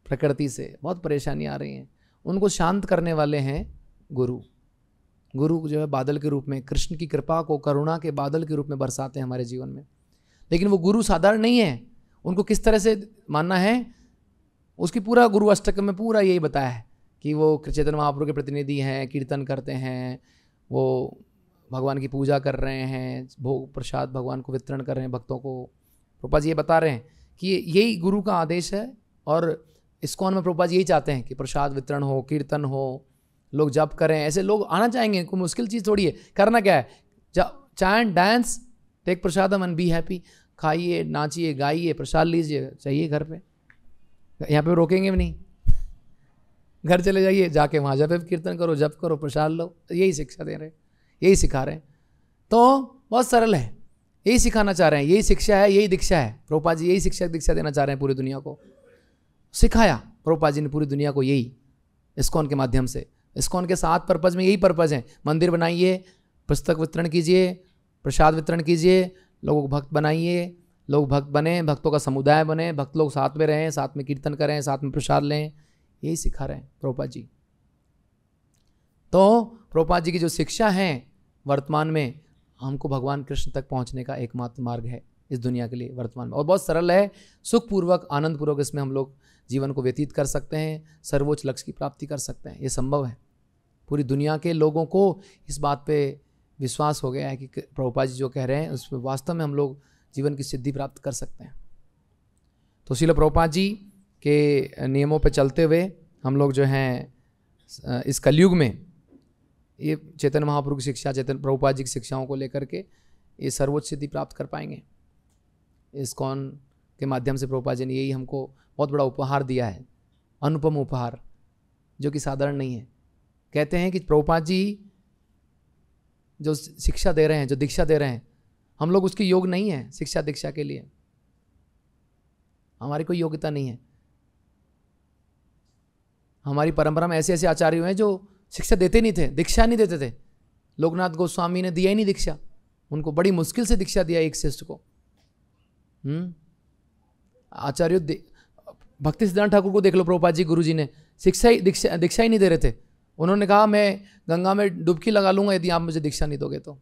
प्रकृति से बहुत परेशानी आ रही हैं उनको शांत करने वाले हैं गुरु गुरु जो है बादल के रूप में कृष्ण की कृपा को करुणा के बादल के रूप में बरसाते हैं हमारे जीवन में लेकिन वो गुरु साधारण नहीं है उनको किस तरह से मानना है उसकी पूरा गुरु अष्टक में पूरा यही बताया है कि वो चेतन महाप्रभु के प्रतिनिधि हैं कीर्तन करते हैं वो भगवान की पूजा कर रहे हैं भोग प्रसाद भगवान को वितरण कर रहे हैं भक्तों को प्रभुपा जी ये बता रहे हैं कि यही गुरु का आदेश है और इसको में प्रोपा जी यही चाहते हैं कि प्रसाद वितरण हो कीर्तन हो लोग जप करें ऐसे लोग आना चाहेंगे कोई मुश्किल चीज़ थोड़ी है करना क्या है चैन डांस टेक प्रसाद मन बी हैप्पी खाइए नाचिए गाइए प्रसाद लीजिए चाहिए घर पे यहाँ पे रोकेंगे भी नहीं घर चले जाइए जाके वहाँ जब कीर्तन करो जप करो प्रसाद लो यही शिक्षा दे रहे हैं यही सिखा रहे हैं तो बहुत सरल है यही सिखाना चाह रहे हैं यही शिक्षा है यही दीक्षा है प्रोपा जी यही शिक्षा दीक्षा देना चाह रहे हैं पूरी दुनिया को सिखाया प्रोपा जी ने पूरी दुनिया को यही इस्कॉन के माध्यम से इस्कॉन के साथ पर्पज़ में यही पर्पज़ हैं मंदिर बनाइए पुस्तक वितरण कीजिए प्रसाद वितरण कीजिए लोगों को भक्त बनाइए लोग भक्त बने भक्तों का समुदाय बने भक्त लोग साथ में रहें साथ में कीर्तन करें साथ में प्रसाद लें यही सिखा रहे हैं प्रोपा जी तो प्रोपा जी की जो शिक्षा है वर्तमान में हमको भगवान कृष्ण तक पहुंचने का एकमात्र मार्ग है इस दुनिया के लिए वर्तमान में और बहुत सरल है सुखपूर्वक आनंदपूर्वक इसमें हम लोग जीवन को व्यतीत कर सकते हैं सर्वोच्च लक्ष्य की प्राप्ति कर सकते हैं ये संभव है पूरी दुनिया के लोगों को इस बात पे विश्वास हो गया है कि प्रभुपा जी जो कह रहे हैं उस पर वास्तव में हम लोग जीवन की सिद्धि प्राप्त कर सकते हैं तो शिल प्रभुपा जी के नियमों पर चलते हुए हम लोग जो हैं इस कलयुग में ये चेतन महाप्रभु की शिक्षा चेतन प्रभुपाद जी की शिक्षाओं को लेकर के ये सर्वोच्च सिद्धि प्राप्त कर पाएंगे इस कौन के माध्यम से प्रभुपाद जी ने यही हमको बहुत बड़ा उपहार दिया है अनुपम उपहार जो कि साधारण नहीं है कहते हैं कि प्रभुपाद जी जो शिक्षा दे रहे हैं जो दीक्षा दे रहे हैं हम लोग उसकी योग नहीं है शिक्षा दीक्षा के लिए हमारी कोई योग्यता नहीं है हमारी परंपरा में ऐसे ऐसे आचार्य हुए हैं जो शिक्षा देते नहीं थे दीक्षा नहीं देते थे लोकनाथ गोस्वामी ने दिया ही नहीं दीक्षा उनको बड़ी मुश्किल से दीक्षा दिया एक शिष्ट को हम्म? आचार्य भक्ति सिद्धार्थ ठाकुर को देख लो प्रोपा जी गुरु जी ने शिक्षा ही दीक्षा दीक्षा ही नहीं दे रहे थे उन्होंने कहा मैं गंगा में डुबकी लगा लूंगा यदि आप मुझे दीक्षा नहीं दोगे तो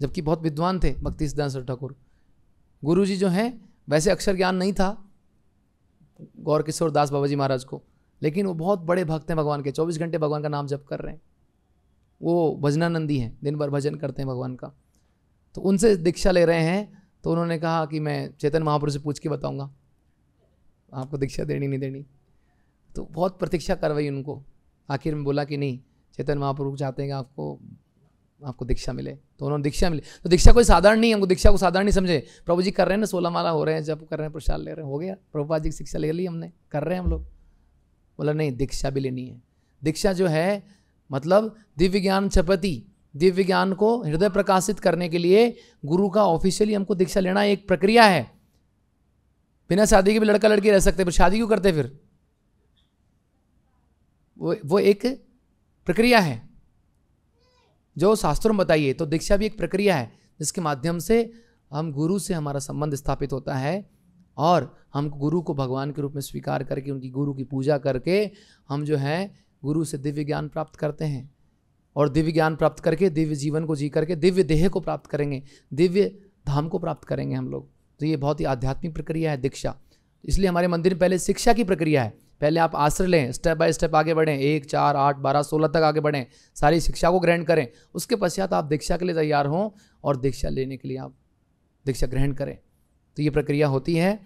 जबकि बहुत विद्वान थे भक्ति सिद्धांत ठाकुर गुरु जी जो हैं वैसे अक्षर ज्ञान नहीं था गौर किशोर दास बाबा जी महाराज को लेकिन वो बहुत बड़े भक्त हैं भगवान के चौबीस घंटे भगवान का नाम जप कर रहे हैं वो भजनानंदी हैं दिन भर भजन करते हैं भगवान का तो उनसे दीक्षा ले रहे हैं तो उन्होंने कहा कि मैं चेतन महापुरुष से पूछ के बताऊँगा आपको दीक्षा देनी नहीं देनी तो बहुत प्रतीक्षा करवाई उनको आखिर में बोला कि नहीं चेतन महापुरुष चाहते हैं आपको आपको दीक्षा मिले तो उन्होंने दीक्षा मिली तो दीक्षा कोई साधारण नहीं हमको दीक्षा को साधारण नहीं समझे प्रभु जी कर रहे हैं ना सोलह माला हो रहे हैं जब कर रहे हैं प्रसाद ले रहे हैं हो गया प्रभुपा जी की शिक्षा ले ली हमने कर रहे हैं हम लोग बोला मतलब नहीं दीक्षा भी लेनी है दीक्षा जो है मतलब दिव्य ज्ञान छपति दिव्य ज्ञान को हृदय प्रकाशित करने के लिए गुरु का ऑफिशियली हमको दीक्षा लेना एक प्रक्रिया है बिना शादी के भी लड़का लड़की रह सकते फिर शादी क्यों करते फिर वो वो एक प्रक्रिया है जो शास्त्रों में बताइए तो दीक्षा भी एक प्रक्रिया है जिसके माध्यम से हम गुरु से हमारा संबंध स्थापित होता है और हम गुरु को भगवान के रूप में स्वीकार करके उनकी गुरु की पूजा करके हम जो हैं गुरु से दिव्य ज्ञान प्राप्त करते हैं और दिव्य ज्ञान प्राप्त करके दिव्य जीवन को जी करके दिव्य देह को प्राप्त करेंगे दिव्य धाम को प्राप्त करेंगे हम लोग तो ये बहुत ही आध्यात्मिक प्रक्रिया है दीक्षा इसलिए हमारे मंदिर में पहले शिक्षा की प्रक्रिया है पहले आप आश्रय लें स्टेप बाय स्टेप आगे बढ़ें एक चार आठ बारह सोलह तक आगे बढ़ें सारी शिक्षा को ग्रहण करें उसके पश्चात आप दीक्षा के लिए तैयार हों और दीक्षा लेने के लिए आप दीक्षा ग्रहण करें तो ये प्रक्रिया होती है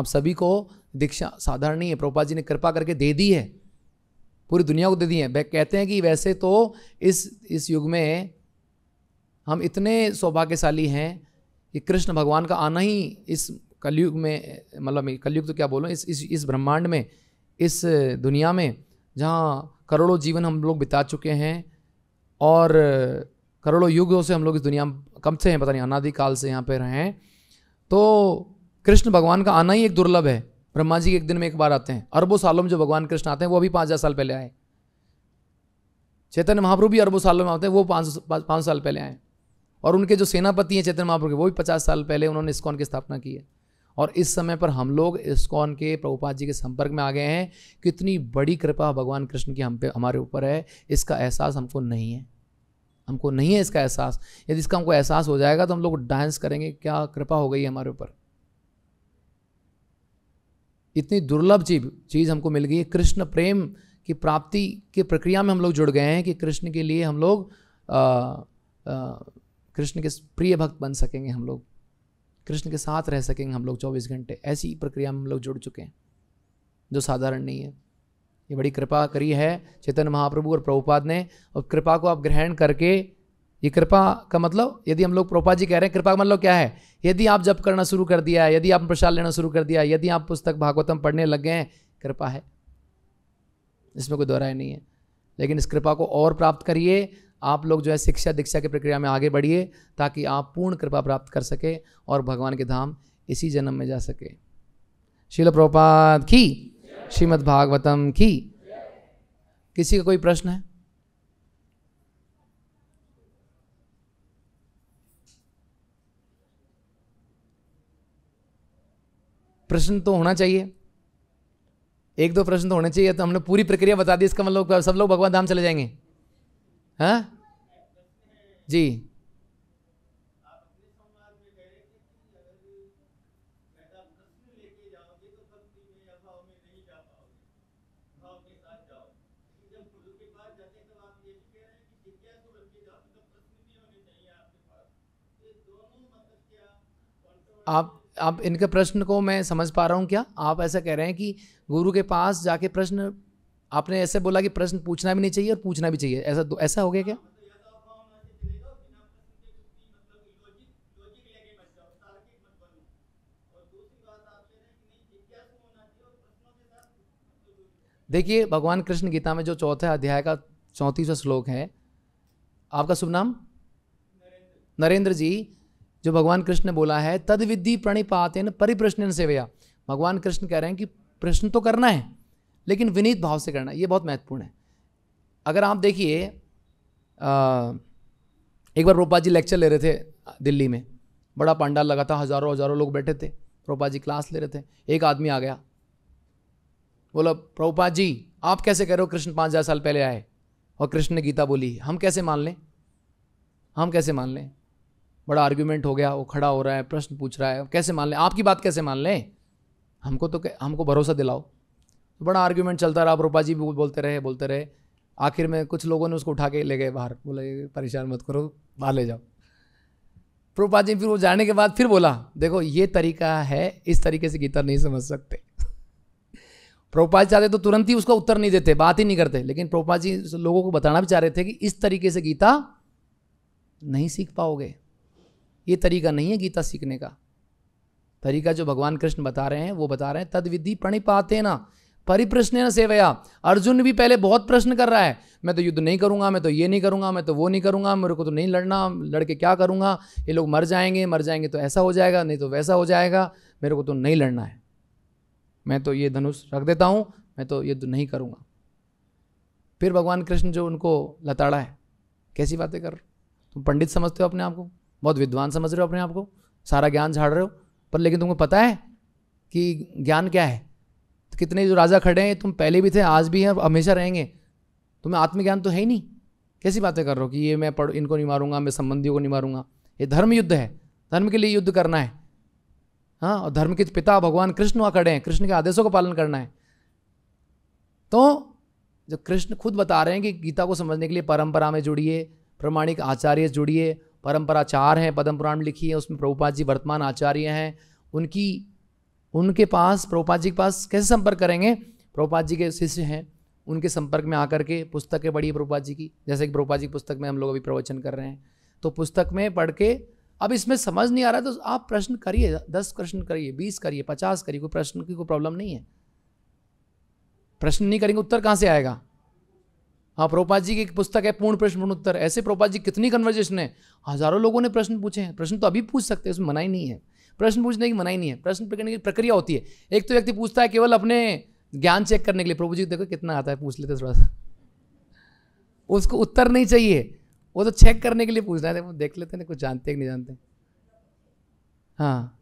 आप सभी को दीक्षा साधारणीय है प्रोपा जी ने कृपा करके दे दी है पूरी दुनिया को दे दी है वह कहते हैं कि वैसे तो इस इस युग में हम इतने सौभाग्यशाली हैं कि कृष्ण भगवान का आना ही इस कलयुग में मतलब कलयुग तो क्या बोलूँ इस इस इस ब्रह्मांड में इस दुनिया में जहाँ करोड़ों जीवन हम लोग बिता चुके हैं और करोड़ों युगों से हम लोग इस दुनिया में कब से हैं पता नहीं अनादिकाल से यहाँ पर हैं तो कृष्ण भगवान का आना ही एक दुर्लभ है ब्रह्मा जी एक दिन में एक बार आते हैं अरबों सालों में जो भगवान कृष्ण आते हैं वो अभी पाँच हज़ार साल पहले आए चैतन्य महाप्रभु भी अरबों सालों में आते हैं वो पाँच पाँच साल पहले आए और उनके जो सेनापति हैं चैतन्य महाप्रभु के वो भी पचास साल पहले उन्होंने इस्कॉन की स्थापना की है और इस समय पर हम लोग इस्कॉन के प्रभुपाद जी के संपर्क में आ गए हैं कितनी बड़ी कृपा भगवान कृष्ण की हम पे हमारे ऊपर है इसका एहसास हमको नहीं है हमको नहीं है इसका एहसास यदि इसका हमको एहसास हो जाएगा तो हम लोग डांस करेंगे क्या कृपा हो गई हमारे ऊपर इतनी दुर्लभ चीज चीज़ हमको मिल गई है कृष्ण प्रेम की प्राप्ति की प्रक्रिया में हम लोग जुड़ गए हैं कि कृष्ण के लिए हम लोग कृष्ण के प्रिय भक्त बन सकेंगे हम लोग कृष्ण के साथ रह सकेंगे हम लोग चौबीस घंटे ऐसी प्रक्रिया में हम लोग जुड़ चुके हैं जो साधारण नहीं है ये बड़ी कृपा करी है चेतन महाप्रभु और प्रभुपाद ने और कृपा को आप ग्रहण करके ये कृपा का मतलब यदि हम लोग प्रोपा जी कह रहे हैं कृपा का मतलब क्या है यदि आप जप करना शुरू कर दिया है यदि आप प्रसाद लेना शुरू कर दिया यदि आप पुस्तक भागवतम पढ़ने लग गए हैं कृपा है इसमें कोई दोहराया नहीं है लेकिन इस कृपा को और प्राप्त करिए आप लोग जो है शिक्षा दीक्षा की प्रक्रिया में आगे बढ़िए ताकि आप पूर्ण कृपा प्राप्त कर सके और भगवान के धाम इसी जन्म में जा सके शिल प्रोपाद की श्रीमद् भागवतम की किसी का कोई प्रश्न है प्रश्न तो होना चाहिए एक दो प्रश्न तो होने चाहिए तो हमने पूरी प्रक्रिया बता दी इसका मतलब सब लोग भगवान धाम चले जाएंगे हाँ जी आप आप इनके प्रश्न को मैं समझ पा रहा हूँ क्या आप ऐसा कह रहे हैं कि गुरु के पास जाके प्रश्न आपने ऐसे बोला कि प्रश्न पूछना भी नहीं चाहिए और पूछना भी चाहिए ऐसा ऐसा हो गया क्या देखिए भगवान कृष्ण गीता में जो चौथा अध्याय का चौंतीसवा श्लोक है आपका शुभ नाम नरेंद्र नरेंद्र जी जो भगवान कृष्ण ने बोला है तद विद्धि प्रणिपातेन परिप्रश्न सेवया भगवान कृष्ण कह रहे हैं कि प्रश्न तो करना है लेकिन विनीत भाव से करना ये बहुत महत्वपूर्ण है अगर आप देखिए एक बार रूपा जी लेक्चर ले रहे थे दिल्ली में बड़ा पंडाल लगा था हज़ारों हज़ारों लोग बैठे थे रूपा जी क्लास ले रहे थे एक आदमी आ गया बोला प्रभुपा जी आप कैसे कह रहे हो कृष्ण पाँच हज़ार साल पहले आए और कृष्ण ने गीता बोली हम कैसे मान लें हम कैसे मान लें बड़ा आर्ग्यूमेंट हो गया वो खड़ा हो रहा है प्रश्न पूछ रहा है कैसे मान लें आपकी बात कैसे मान लें हमको तो हमको भरोसा दिलाओ तो बड़ा आर्ग्यूमेंट चलता रहा रूपा जी भी बोलते रहे बोलते रहे आखिर में कुछ लोगों ने उसको उठा के ले गए बाहर बोले परेशान मत करो बाहर ले जाओ प्रोपा जी फिर वो जाने के बाद फिर बोला देखो ये तरीका है इस तरीके से गीता नहीं समझ सकते प्रोपा जी चाहते तो तुरंत ही उसका उत्तर नहीं देते बात ही नहीं करते लेकिन प्रोपा जी लोगों को बताना भी चाह रहे थे कि इस तरीके से गीता नहीं सीख पाओगे ये तरीका नहीं है गीता सीखने का तरीका जो भगवान कृष्ण बता रहे हैं वो बता रहे हैं तद विधि प्रणिपाते ना परिप्रश्न ना सेवया अर्जुन भी पहले बहुत प्रश्न कर रहा है मैं तो युद्ध नहीं करूंगा मैं तो ये नहीं करूंगा मैं तो वो नहीं करूंगा मेरे को तो नहीं लड़ना लड़के क्या करूंगा ये लोग मर जाएंगे मर जाएंगे तो ऐसा हो जाएगा नहीं तो वैसा हो जाएगा मेरे को तो नहीं लड़ना है मैं तो ये धनुष रख देता हूँ मैं तो युद्ध नहीं करूँगा फिर भगवान कृष्ण जो उनको लताड़ा है कैसी बातें कर तुम पंडित समझते हो अपने आप को बहुत विद्वान समझ रहे हो अपने आप को सारा ज्ञान झाड़ रहे हो पर लेकिन तुमको पता है कि ज्ञान क्या है तो कितने जो राजा खड़े हैं तुम पहले भी थे आज भी हैं हमेशा रहेंगे तुम्हें आत्मज्ञान तो है ही नहीं कैसी बातें कर रहे हो कि ये मैं पढ़ इनको नहीं मारूंगा मैं संबंधियों को नहीं मारूंगा ये धर्म युद्ध है धर्म के लिए युद्ध करना है हाँ और धर्म के पिता भगवान कृष्ण वहाँ खड़े हैं कृष्ण के आदेशों का पालन करना है तो जब कृष्ण खुद बता रहे हैं कि गीता को समझने के लिए परंपरा में जुड़िए प्रमाणिक आचार्य जुड़िए परंपरा चार है पद्म पुराण लिखी है उसमें प्रभुपाद जी वर्तमान आचार्य हैं उनकी उनके पास प्रभुपाद जी के पास कैसे संपर्क करेंगे प्रभुपाद जी के शिष्य हैं उनके संपर्क में आकर के पुस्तकें पढ़ी प्रभुपाद जी की जैसे कि प्रभुपाद जी की पुस्तक में हम लोग अभी प्रवचन कर रहे हैं तो पुस्तक में पढ़ के अब इसमें समझ नहीं आ रहा तो आप प्रश्न करिए दस प्रश्न करिए बीस करिए पचास करिए कोई प्रश्न की कोई प्रॉब्लम नहीं है प्रश्न नहीं करेंगे उत्तर कहाँ से आएगा हाँ प्रोपा जी की एक पुस्तक है पूर्ण प्रश्न पूर्ण उत्तर ऐसे प्रोपा जी कितनी कन्वर्जेशन है हजारों लोगों ने प्रश्न पूछे हैं प्रश्न तो अभी पूछ सकते हैं उसमें मनाई नहीं है प्रश्न पूछने की मनाई नहीं है प्रश्न करने की प्रक्रिया होती है एक तो व्यक्ति पूछता है केवल अपने ज्ञान चेक करने के लिए प्रभु जी देखो कितना आता है पूछ लेते थोड़ा सा उसको उत्तर नहीं चाहिए वो तो चेक करने के लिए पूछ रहे थे वो देख लेते ना कुछ जानते कि नहीं जानते हाँ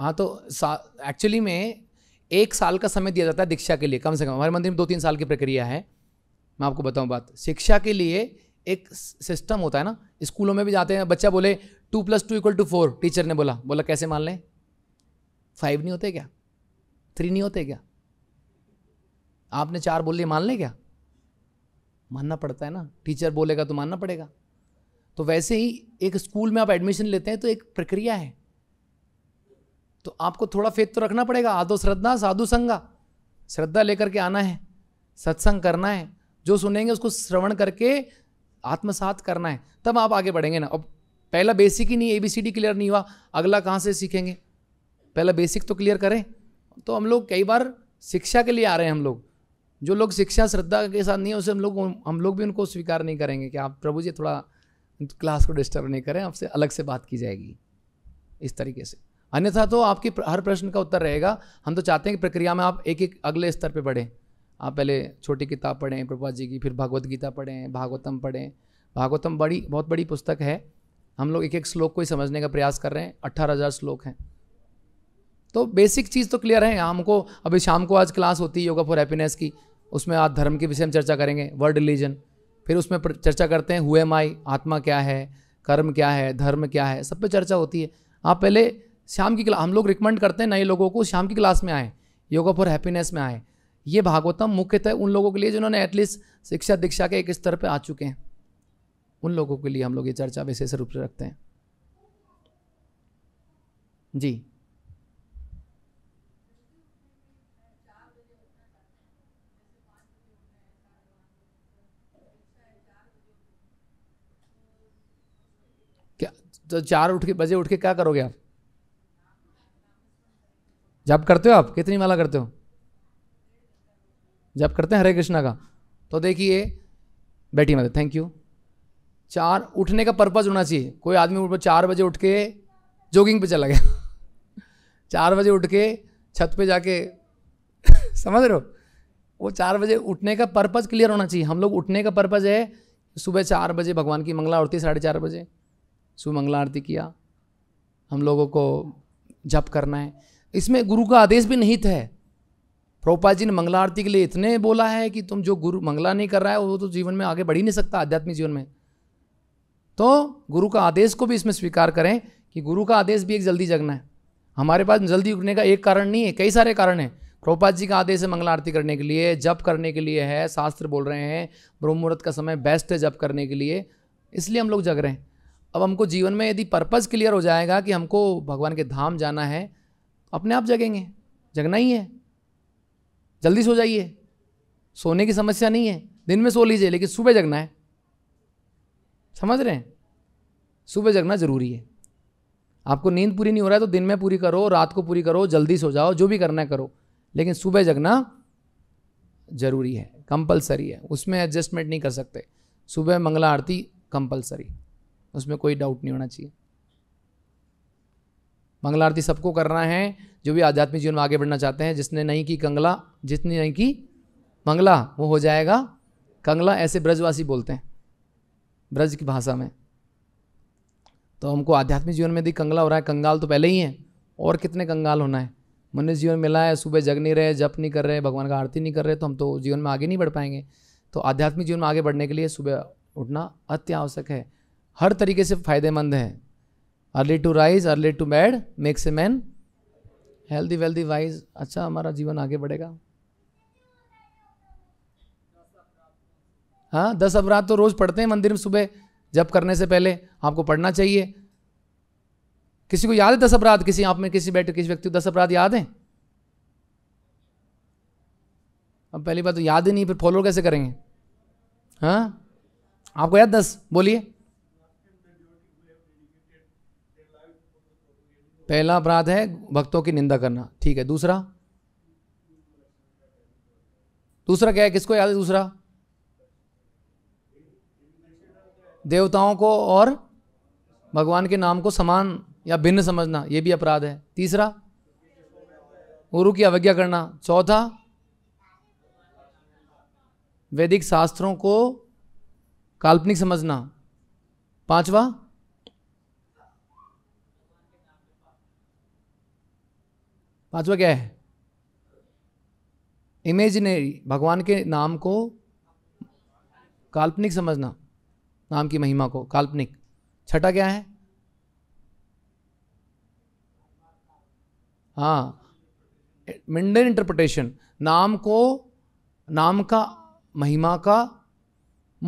हाँ तो एक्चुअली में एक साल का समय दिया जाता है दीक्षा के लिए कम से कम हमारे मंदिर में दो तीन साल की प्रक्रिया है मैं आपको बताऊँ बात शिक्षा के लिए एक सिस्टम होता है ना स्कूलों में भी जाते हैं बच्चा बोले two plus two equal to four teacher ने बोला बोला कैसे मान लें फाइव नहीं होते क्या थ्री नहीं होते क्या आपने चार बोल लिए मान लें क्या मानना पड़ता है ना टीचर बोलेगा तो मानना पड़ेगा तो वैसे ही एक स्कूल में आप एडमिशन लेते हैं तो एक प्रक्रिया है तो आपको थोड़ा फेथ तो रखना पड़ेगा आदो श्रद्धा साधु संगा श्रद्धा लेकर के आना है सत्संग करना है जो सुनेंगे उसको श्रवण करके आत्मसात करना है तब आप आगे बढ़ेंगे ना अब पहला बेसिक ही नहीं A B C D clear नहीं हुआ अगला कहाँ से सीखेंगे पहला बेसिक तो क्लियर करें तो हम लोग कई बार शिक्षा के लिए आ रहे हैं हम लोग जो लोग शिक्षा श्रद्धा के साथ नहीं है उसे हम लोग हम लोग भी उनको स्वीकार नहीं करेंगे कि आप प्रभु जी थोड़ा क्लास को डिस्टर्ब नहीं करें आपसे अलग से बात की जाएगी इस तरीके से अन्यथा तो आपके हर प्रश्न का उत्तर रहेगा हम तो चाहते हैं कि प्रक्रिया में आप एक एक अगले स्तर पर पढ़ें आप पहले छोटी किताब पढ़ें प्रभा जी की फिर भागवत गीता पढ़ें भागवतम पढ़ें भागवतम बड़ी बहुत बड़ी पुस्तक है हम लोग एक एक श्लोक को ही समझने का प्रयास कर रहे हैं अट्ठारह हज़ार श्लोक हैं तो बेसिक चीज़ तो क्लियर है हमको अभी शाम को आज क्लास होती है योगा फॉर हैप्पीनेस की उसमें आज धर्म के विषय में चर्चा करेंगे वर्ल्ड रिलीजन फिर उसमें चर्चा करते हैं हुए माई आत्मा क्या है कर्म क्या है धर्म क्या है सब पे चर्चा होती है आप पहले शाम की हम लोग रिकमेंड करते हैं नए लोगों को शाम की क्लास में आएँ योगा फॉर हैप्पीनेस में आएँ ये भागवतम मुख्यतः उन लोगों के लिए जिन्होंने एटलीस्ट शिक्षा दीक्षा के एक स्तर पर आ चुके हैं उन लोगों के लिए हम लोग ये चर्चा विशेष रूप से रखते हैं जी क्या तो चार उठ के बजे उठ के क्या करोगे आप जब करते हो आप कितनी माला करते हो जब करते हैं हरे कृष्णा का तो देखिए बैठी माता थैंक यू चार उठने का पर्पज़ होना चाहिए कोई आदमी ऊपर चार बजे उठ के जॉगिंग पे चला गया चार बजे उठ के छत पे जाके समझ रहे हो वो चार बजे उठने का पर्पज़ क्लियर होना चाहिए हम लोग उठने का पर्पज़ है सुबह चार बजे भगवान की मंगला आरती साढ़े चार बजे सुबह मंगला आरती किया हम लोगों को जप करना है इसमें गुरु का आदेश भी नहीं है प्रोपा जी ने मंगला आरती के लिए इतने बोला है कि तुम जो गुरु मंगला नहीं कर रहा है वो तो जीवन में आगे बढ़ ही नहीं सकता आध्यात्मिक जीवन में तो गुरु का आदेश को भी इसमें स्वीकार करें कि गुरु का आदेश भी एक जल्दी जगना है हमारे पास जल्दी उठने का एक कारण नहीं है कई सारे कारण हैं प्रोपा जी का आदेश है मंगला आरती करने के लिए जप करने के लिए है शास्त्र बोल रहे हैं ब्रह्म मुहूर्त का समय बेस्ट है जप करने के लिए इसलिए हम लोग जग रहे हैं अब हमको जीवन में यदि पर्पज़ क्लियर हो जाएगा कि हमको भगवान के धाम जाना है अपने आप जगेंगे जगना ही है जल्दी सो जाइए सोने की समस्या नहीं है दिन में सो लीजिए लेकिन सुबह जगना है समझ रहे हैं सुबह जगना ज़रूरी है आपको नींद पूरी नहीं हो रहा है तो दिन में पूरी करो रात को पूरी करो जल्दी सो जाओ जो भी करना है करो लेकिन सुबह जगना ज़रूरी है कंपलसरी है उसमें एडजस्टमेंट नहीं कर सकते सुबह मंगला आरती कंपलसरी उसमें कोई डाउट नहीं होना चाहिए मंगला आरती सबको करना है जो भी आध्यात्मिक जीवन में आगे बढ़ना चाहते हैं जिसने नहीं की कंगला जिसने नहीं की मंगला वो हो जाएगा कंगला ऐसे ब्रजवासी बोलते हैं ब्रज की भाषा में तो हमको आध्यात्मिक जीवन में यदि कंगला हो रहा है कंगाल तो पहले ही है और कितने कंगाल होना है मनुष्य जीवन मिला है सुबह जग नहीं रहे जप नहीं कर रहे भगवान का आरती नहीं कर रहे तो हम तो जीवन में आगे नहीं बढ़ पाएंगे तो आध्यात्मिक जीवन में आगे बढ़ने के लिए सुबह उठना अत्यावश्यक है हर तरीके से फ़ायदेमंद है early to rise early to bed makes a man healthy wealthy wise अच्छा हमारा जीवन आगे बढ़ेगा हाँ दस अपराध तो रोज़ पढ़ते हैं मंदिर में सुबह जब करने से पहले आपको पढ़ना चाहिए किसी को याद है दस अपराध किसी आप में किसी बैठे किसी व्यक्ति को दस अपराध याद हैं अब पहली बात तो याद ही नहीं फिर फॉलो कैसे करेंगे हाँ आपको याद दस बोलिए पहला अपराध है भक्तों की निंदा करना ठीक है दूसरा दूसरा क्या है किसको याद है दूसरा देवताओं को और भगवान के नाम को समान या भिन्न समझना ये भी अपराध है तीसरा गुरु की अवज्ञा करना चौथा वैदिक शास्त्रों को काल्पनिक समझना पांचवा पांचवा क्या है इमेजिनरी भगवान के नाम को काल्पनिक समझना नाम की महिमा को काल्पनिक छठा क्या है हाँ मिंडन इंटरप्रटेशन नाम को नाम का महिमा का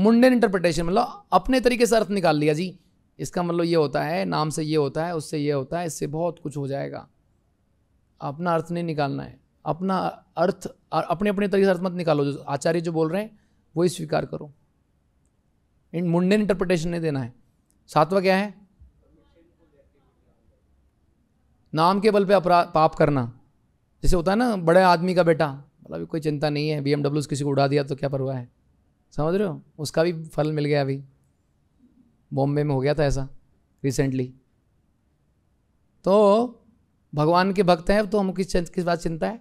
मुंडन इंटरप्रटेशन मतलब अपने तरीके से अर्थ निकाल लिया जी इसका मतलब ये होता है नाम से ये होता है उससे ये होता है इससे बहुत कुछ हो जाएगा अपना अर्थ नहीं निकालना है अपना अर्थ अपने अपने तरीके से अर्थ मत निकालो जो आचार्य जो बोल रहे हैं वही स्वीकार करो इन मुंडे इंटरप्रिटेशन नहीं देना है सातवा क्या है नाम के बल पे अपराध पाप करना जैसे होता है ना बड़े आदमी का बेटा मतलब कोई चिंता नहीं है बी एमडब्ल्यू किसी को उड़ा दिया तो क्या परवाह है समझ रहे हो उसका भी फल मिल गया अभी बॉम्बे में हो गया था ऐसा रिसेंटली तो भगवान के भक्त हैं तो हम किस किस बात चिंता है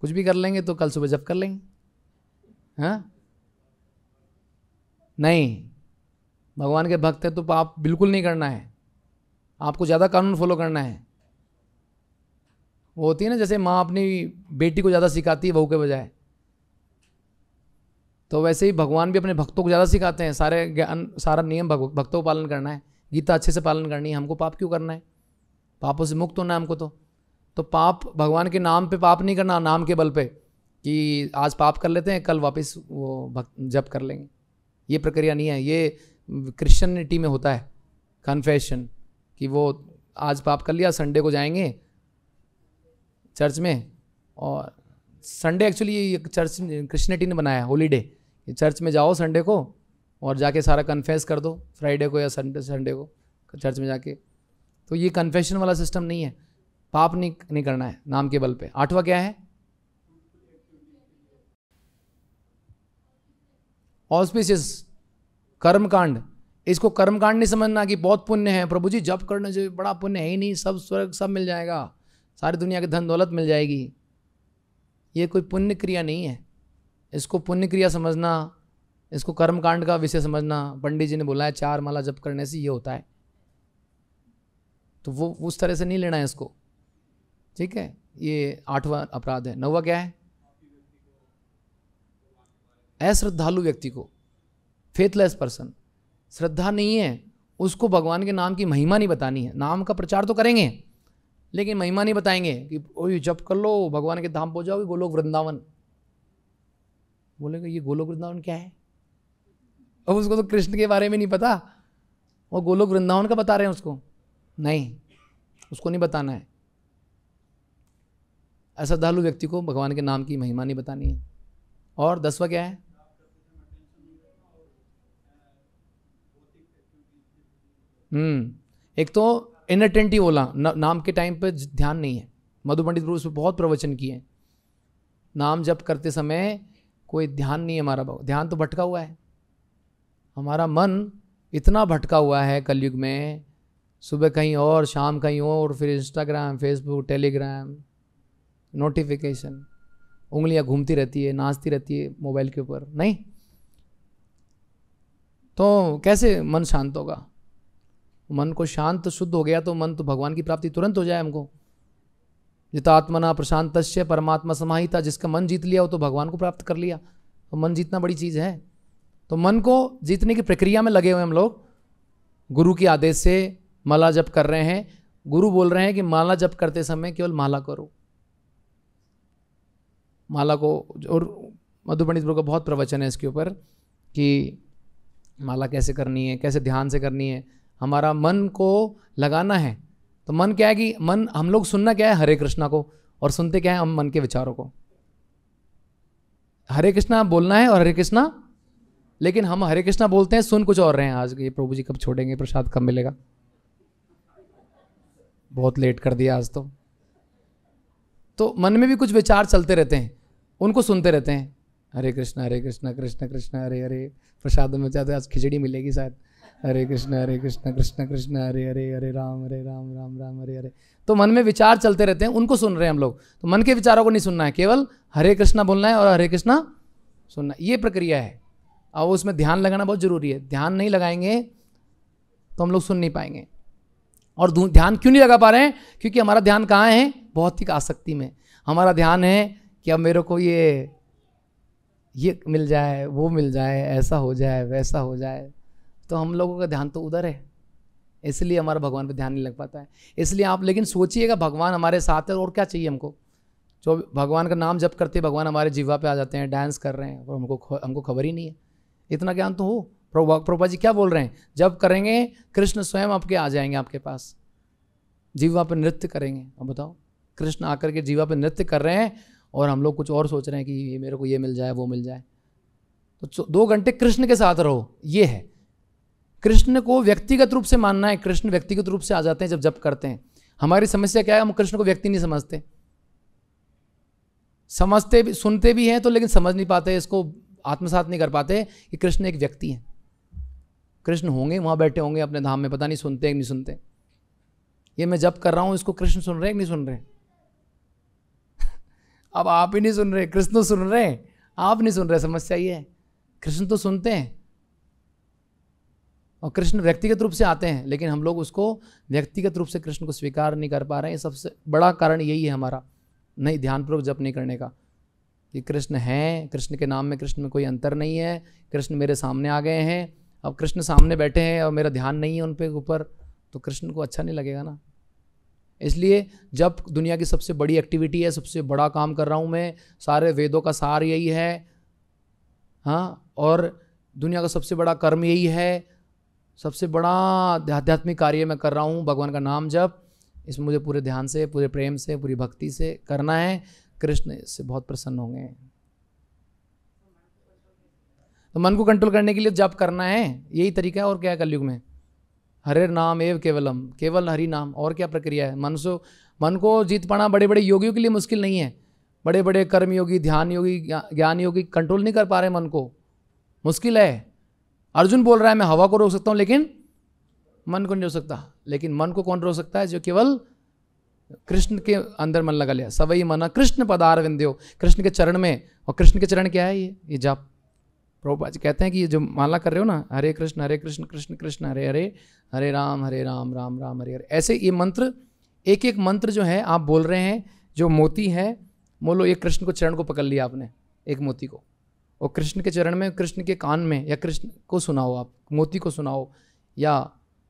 कुछ भी कर लेंगे तो कल सुबह जब कर लेंगे हाँ नहीं भगवान के भक्त हैं तो आप बिल्कुल नहीं करना है आपको ज़्यादा कानून फॉलो करना है वो होती है ना जैसे माँ अपनी बेटी को ज़्यादा सिखाती है बहू के बजाय तो वैसे ही भगवान भी अपने भक्तों को ज़्यादा सिखाते हैं सारे ज्ञान सारा नियम भक्तों को पालन करना है गीता अच्छे से पालन करनी है हमको पाप क्यों करना है पापों से मुक्त होना है हमको तो तो पाप भगवान के नाम पे पाप नहीं करना नाम के बल पे कि आज पाप कर लेते हैं कल वापस वो भक्त जप कर लेंगे ये प्रक्रिया नहीं है ये क्रिश्चनिटी में होता है कन्फेशन कि वो आज पाप कर लिया संडे को जाएंगे चर्च में और संडे एक्चुअली ये चर्च क्रिश्चनिटी ने बनाया है होलीडे चर्च में जाओ संडे को और जाके सारा कन्फेस कर दो फ्राइडे को या संडे संडे को चर्च में जाके तो ये कन्फेशन वाला सिस्टम नहीं है पाप नहीं नहीं करना है नाम के बल पे आठवां क्या है ऑस्पिशियस कर्मकांड इसको कर्मकांड नहीं समझना कि बहुत पुण्य है प्रभु जी जब करना चाहिए बड़ा पुण्य है ही नहीं सब स्वर्ग सब मिल जाएगा सारी दुनिया की धन दौलत मिल जाएगी ये कोई पुण्य क्रिया नहीं है इसको पुण्य क्रिया समझना इसको कर्मकांड का विषय समझना पंडित जी ने बोला है चार माला जप करने से ये होता है तो वो उस तरह से नहीं लेना है इसको ठीक है ये आठवां अपराध है नौवा क्या है अश्रद्धालु व्यक्ति को फेथलेस पर्सन श्रद्धा नहीं है उसको भगवान के नाम की महिमा नहीं बतानी है नाम का प्रचार तो करेंगे लेकिन महिमा नहीं बताएंगे कि ओ जब कर लो भगवान के धाम पहुँच गोलोक वृंदावन बोलेगा ये गोलोक वृंदावन क्या है अब उसको तो कृष्ण के बारे में नहीं पता वो गोलोक वृंदावन का बता रहे हैं उसको नहीं उसको नहीं बताना है अश्रद्धालु व्यक्ति को भगवान के नाम की महिमा नहीं बतानी है और दसवा क्या है हम्म एक तो इनअटेंटिव बोला ना, नाम के टाइम पर ध्यान नहीं है मधुपंडित गुरु प्रभु उसमें बहुत प्रवचन किए हैं नाम जप करते समय कोई ध्यान नहीं है हमारा ध्यान तो भटका हुआ है हमारा मन इतना भटका हुआ है कलयुग में सुबह कहीं और शाम कहीं और फिर इंस्टाग्राम फेसबुक टेलीग्राम नोटिफिकेशन उंगलियां घूमती रहती है नाचती रहती है मोबाइल के ऊपर नहीं तो कैसे मन शांत होगा मन को शांत शुद्ध हो गया तो मन तो भगवान की प्राप्ति तुरंत हो जाए हमको जितात्मना प्रशांत परमात्मा समाहिता जिसका मन जीत लिया हो तो भगवान को प्राप्त कर लिया तो मन जीतना बड़ी चीज़ है तो मन को जीतने की प्रक्रिया में लगे हुए हम लोग गुरु के आदेश से माला जप कर रहे हैं गुरु बोल रहे हैं कि माला जप करते समय केवल माला करो माला को और मधुपंडित गुरु का बहुत प्रवचन है इसके ऊपर कि माला कैसे करनी है कैसे ध्यान से करनी है हमारा मन को लगाना है तो मन क्या है कि मन हम लोग सुनना क्या है हरे कृष्णा को और सुनते क्या है हम मन के विचारों को हरे कृष्णा बोलना है और हरे कृष्णा लेकिन हम हरे कृष्णा बोलते हैं सुन कुछ और रहे हैं आज के प्रभु जी कब छोड़ेंगे प्रसाद कब मिलेगा बहुत लेट कर दिया आज तो तो मन में भी कुछ विचार चलते रहते हैं उनको सुनते रहते हैं हरे कृष्ण हरे कृष्ण कृष्ण कृष्ण हरे हरे प्रसाद में चाहते आज खिचड़ी मिलेगी शायद हरे कृष्ण हरे कृष्ण कृष्ण कृष्ण हरे हरे हरे राम हरे राम राम राम हरे हरे तो मन में विचार चलते रहते हैं उनको सुन रहे हैं हम लोग तो मन के विचारों को नहीं सुनना है केवल हरे कृष्णा बोलना है और हरे कृष्णा सुनना ये प्रक्रिया है और उसमें ध्यान लगाना बहुत ज़रूरी है ध्यान नहीं लगाएंगे तो हम लोग सुन नहीं पाएंगे और ध्यान क्यों नहीं लगा पा रहे हैं क्योंकि हमारा ध्यान कहाँ है भौतिक आसक्ति में हमारा ध्यान है कि अब मेरे को ये ये मिल जाए वो मिल जाए ऐसा हो जाए वैसा हो जाए तो हम लोगों का ध्यान तो उधर है इसलिए हमारा भगवान पर ध्यान नहीं लग पाता है इसलिए आप लेकिन सोचिएगा भगवान हमारे साथ है और क्या चाहिए हमको जो भगवान का नाम जप करते भगवान हमारे जीवा पे आ जाते हैं डांस कर रहे हैं और हमको हमको खबर ही नहीं है इतना ज्ञान तो हो प्रभा प्रभा जी क्या बोल रहे हैं जब करेंगे कृष्ण स्वयं आपके आ जाएंगे आपके पास जीवा पर नृत्य करेंगे अब बताओ कृष्ण आकर के जीवा पर नृत्य कर रहे हैं और हम लोग कुछ और सोच रहे हैं कि ये मेरे को ये मिल जाए वो मिल जाए तो दो घंटे कृष्ण के साथ रहो ये है कृष्ण को व्यक्तिगत रूप से मानना है कृष्ण व्यक्तिगत रूप से आ जाते हैं जब जब करते हैं हमारी समस्या क्या है हम कृष्ण को व्यक्ति नहीं समझते समझते भी सुनते भी हैं तो लेकिन समझ नहीं पाते इसको आत्मसात नहीं कर पाते कि कृष्ण एक व्यक्ति है कृष्ण होंगे वहाँ बैठे होंगे अपने धाम में पता नहीं सुनते नहीं सुनते ये मैं जब कर रहा हूँ इसको कृष्ण सुन रहे हैं नहीं सुन रहे अब आप ही नहीं सुन रहे कृष्ण तो सुन रहे हैं आप नहीं सुन रहे समस्या ये है कृष्ण तो सुनते हैं और कृष्ण व्यक्तिगत रूप से आते हैं लेकिन हम लोग उसको व्यक्तिगत रूप से कृष्ण को स्वीकार नहीं कर पा रहे हैं सबसे बड़ा कारण यही है हमारा नहीं ध्यानपूर्वक जप नहीं करने का कि कृष्ण हैं कृष्ण के नाम में कृष्ण में कोई अंतर नहीं है कृष्ण मेरे सामने आ गए हैं अब कृष्ण सामने बैठे हैं और मेरा ध्यान नहीं है उन पर ऊपर तो कृष्ण को अच्छा नहीं लगेगा ना इसलिए जब दुनिया की सबसे बड़ी एक्टिविटी है सबसे बड़ा काम कर रहा हूँ मैं सारे वेदों का सार यही है हाँ और दुनिया का सबसे बड़ा कर्म यही है सबसे बड़ा आध्यात्मिक कार्य मैं कर रहा हूँ भगवान का नाम जब इसमें मुझे पूरे ध्यान से पूरे प्रेम से पूरी भक्ति से करना है कृष्ण इससे बहुत प्रसन्न होंगे तो मन को कंट्रोल करने के लिए जप करना है यही तरीका है और क्या है कलयुग में हरे नाम एव केवलम केवल हरि नाम और क्या प्रक्रिया है मन सो मन को जीत पाना बड़े बड़े योगियों के लिए मुश्किल नहीं है बड़े बड़े कर्म योगी ध्यान योगी ज्ञान योगी कंट्रोल नहीं कर पा रहे मन को मुश्किल है अर्जुन बोल रहा है मैं हवा को रोक सकता हूँ लेकिन मन को नहीं रोक सकता लेकिन मन को कौन रोक सकता है जो केवल कृष्ण के अंदर मन लगा लिया सवई मना कृष्ण पदार विंद्यो कृष्ण के चरण में और कृष्ण के चरण क्या है ये ये जाप प्रभुपा जी कहते हैं कि ये जो माला कर रहे हो ना हरे कृष्ण हरे कृष्ण कृष्ण कृष्ण हरे हरे हरे राम हरे राम राम राम हरे हरे ऐसे ये मंत्र एक एक मंत्र जो है आप बोल रहे हैं जो मोती है बोलो ये कृष्ण को चरण को पकड़ लिया आपने एक मोती को और कृष्ण के चरण में कृष्ण के कान में या कृष्ण को सुनाओ आप मोती को सुनाओ या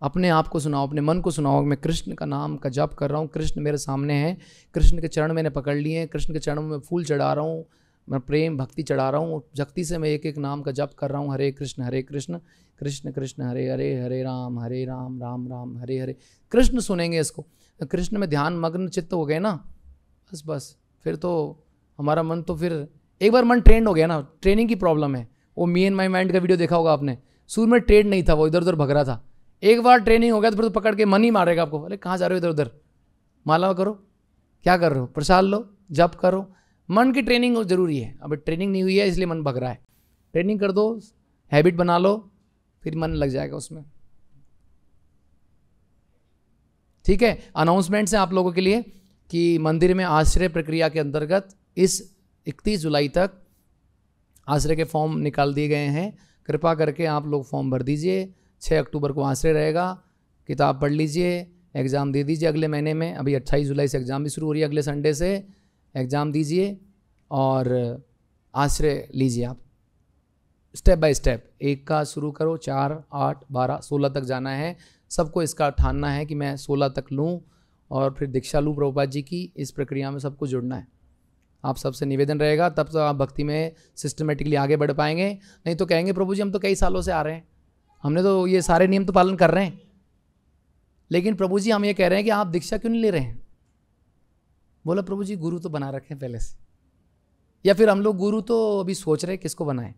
अपने आप को सुनाओ अपने मन को सुनाओ मैं कृष्ण का नाम का जप कर रहा हूँ कृष्ण मेरे सामने हैं कृष्ण के चरण मैंने पकड़ लिए हैं कृष्ण के चरणों में फूल चढ़ा रहा हूँ मैं प्रेम भक्ति चढ़ा रहा हूँ भक्ति से मैं एक एक नाम का जप कर रहा हूँ हरे कृष्ण हरे कृष्ण कृष्ण कृष्ण हरे हरे हरे राम हरे राम राम राम हरे हरे कृष्ण सुनेंगे इसको कृष्ण में ध्यान मग्न चित्त हो गए ना बस बस फिर तो हमारा मन तो फिर एक बार मन ट्रेंड हो गया ना ट्रेनिंग की प्रॉब्लम है वो मी एंड माई माइंड का वीडियो देखा होगा आपने सूर्य में ट्रेंड नहीं था वो इधर उधर भग रहा था एक बार ट्रेनिंग हो गया तो फिर तो पकड़ के मन ही मारेगा आपको अरे कहाँ जा रहे हो इधर उधर माला करो क्या कर रहे हो प्रसाद लो जप करो मन की ट्रेनिंग ज़रूरी है अब ट्रेनिंग नहीं हुई है इसलिए मन भग रहा है ट्रेनिंग कर दो हैबिट बना लो फिर मन लग जाएगा उसमें ठीक है अनाउंसमेंट्स हैं आप लोगों के लिए कि मंदिर में आश्रय प्रक्रिया के अंतर्गत इस 31 जुलाई तक आश्रय के फॉर्म निकाल दिए गए हैं कृपा करके आप लोग फॉर्म भर दीजिए 6 अक्टूबर को आश्रय रहेगा किताब पढ़ लीजिए एग्ज़ाम दे दीजिए अगले महीने में अभी अट्ठाईस जुलाई से एग्ज़ाम भी शुरू हो रही है अगले संडे से एग्ज़ाम दीजिए और आश्रय लीजिए आप स्टेप बाय स्टेप एक का शुरू करो चार आठ बारह सोलह तक जाना है सबको इसका ठानना है कि मैं सोलह तक लूँ और फिर दीक्षा लूँ प्रभुपाद जी की इस प्रक्रिया में सबको जुड़ना है आप सबसे निवेदन रहेगा तब तो आप भक्ति में सिस्टमेटिकली आगे बढ़ पाएंगे नहीं तो कहेंगे प्रभु जी हम तो कई सालों से आ रहे हैं हमने तो ये सारे नियम तो पालन कर रहे हैं लेकिन प्रभु जी हम ये कह रहे हैं कि आप दीक्षा क्यों नहीं ले रहे हैं बोला प्रभु जी गुरु तो बना रखे हैं पहले से या फिर हम लोग गुरु तो अभी सोच रहे किसको बनाए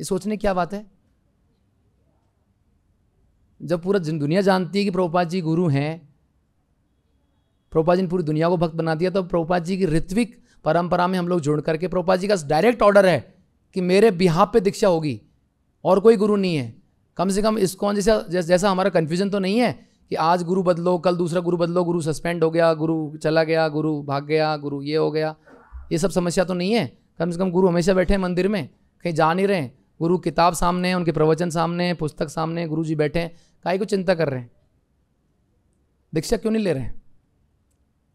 ये सोचने क्या बात है जब पूरा दुनिया जानती है कि प्रभुपाद जी गुरु हैं प्रभुपाद जी ने पूरी दुनिया को भक्त बना दिया तो प्रभुपाद जी की ऋत्विक परंपरा में हम लोग जुड़ करके प्रभुपाद जी का डायरेक्ट ऑर्डर है कि मेरे बिहाब पे दीक्षा होगी और कोई गुरु नहीं है कम से कम इसको जैसा जैसा हमारा कन्फ्यूजन तो नहीं है कि आज गुरु बदलो कल दूसरा गुरु बदलो गुरु सस्पेंड हो गया गुरु चला गया गुरु भाग गया गुरु ये हो गया ये सब समस्या तो नहीं है कम से कम गुरु हमेशा बैठे हैं मंदिर में कहीं जा नहीं रहे हैं गुरु किताब सामने है उनके प्रवचन सामने है पुस्तक सामने है गुरु जी बैठे हैं काहे को चिंता कर रहे हैं दीक्षा क्यों नहीं ले रहे हैं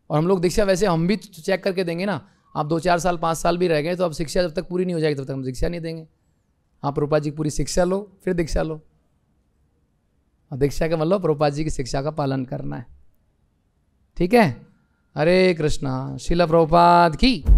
और हम लोग दीक्षा वैसे हम भी चेक करके देंगे ना आप दो चार साल पाँच साल भी रह गए तो अब शिक्षा जब तक पूरी नहीं हो जाएगी तब तक हम दीक्षा नहीं देंगे आप हाँ, रूपा जी पूरी शिक्षा लो फिर दीक्षा लो और दीक्षा के मतलब प्रभुपाद जी की शिक्षा का पालन करना है ठीक है हरे कृष्णा शिला प्रभुपाद की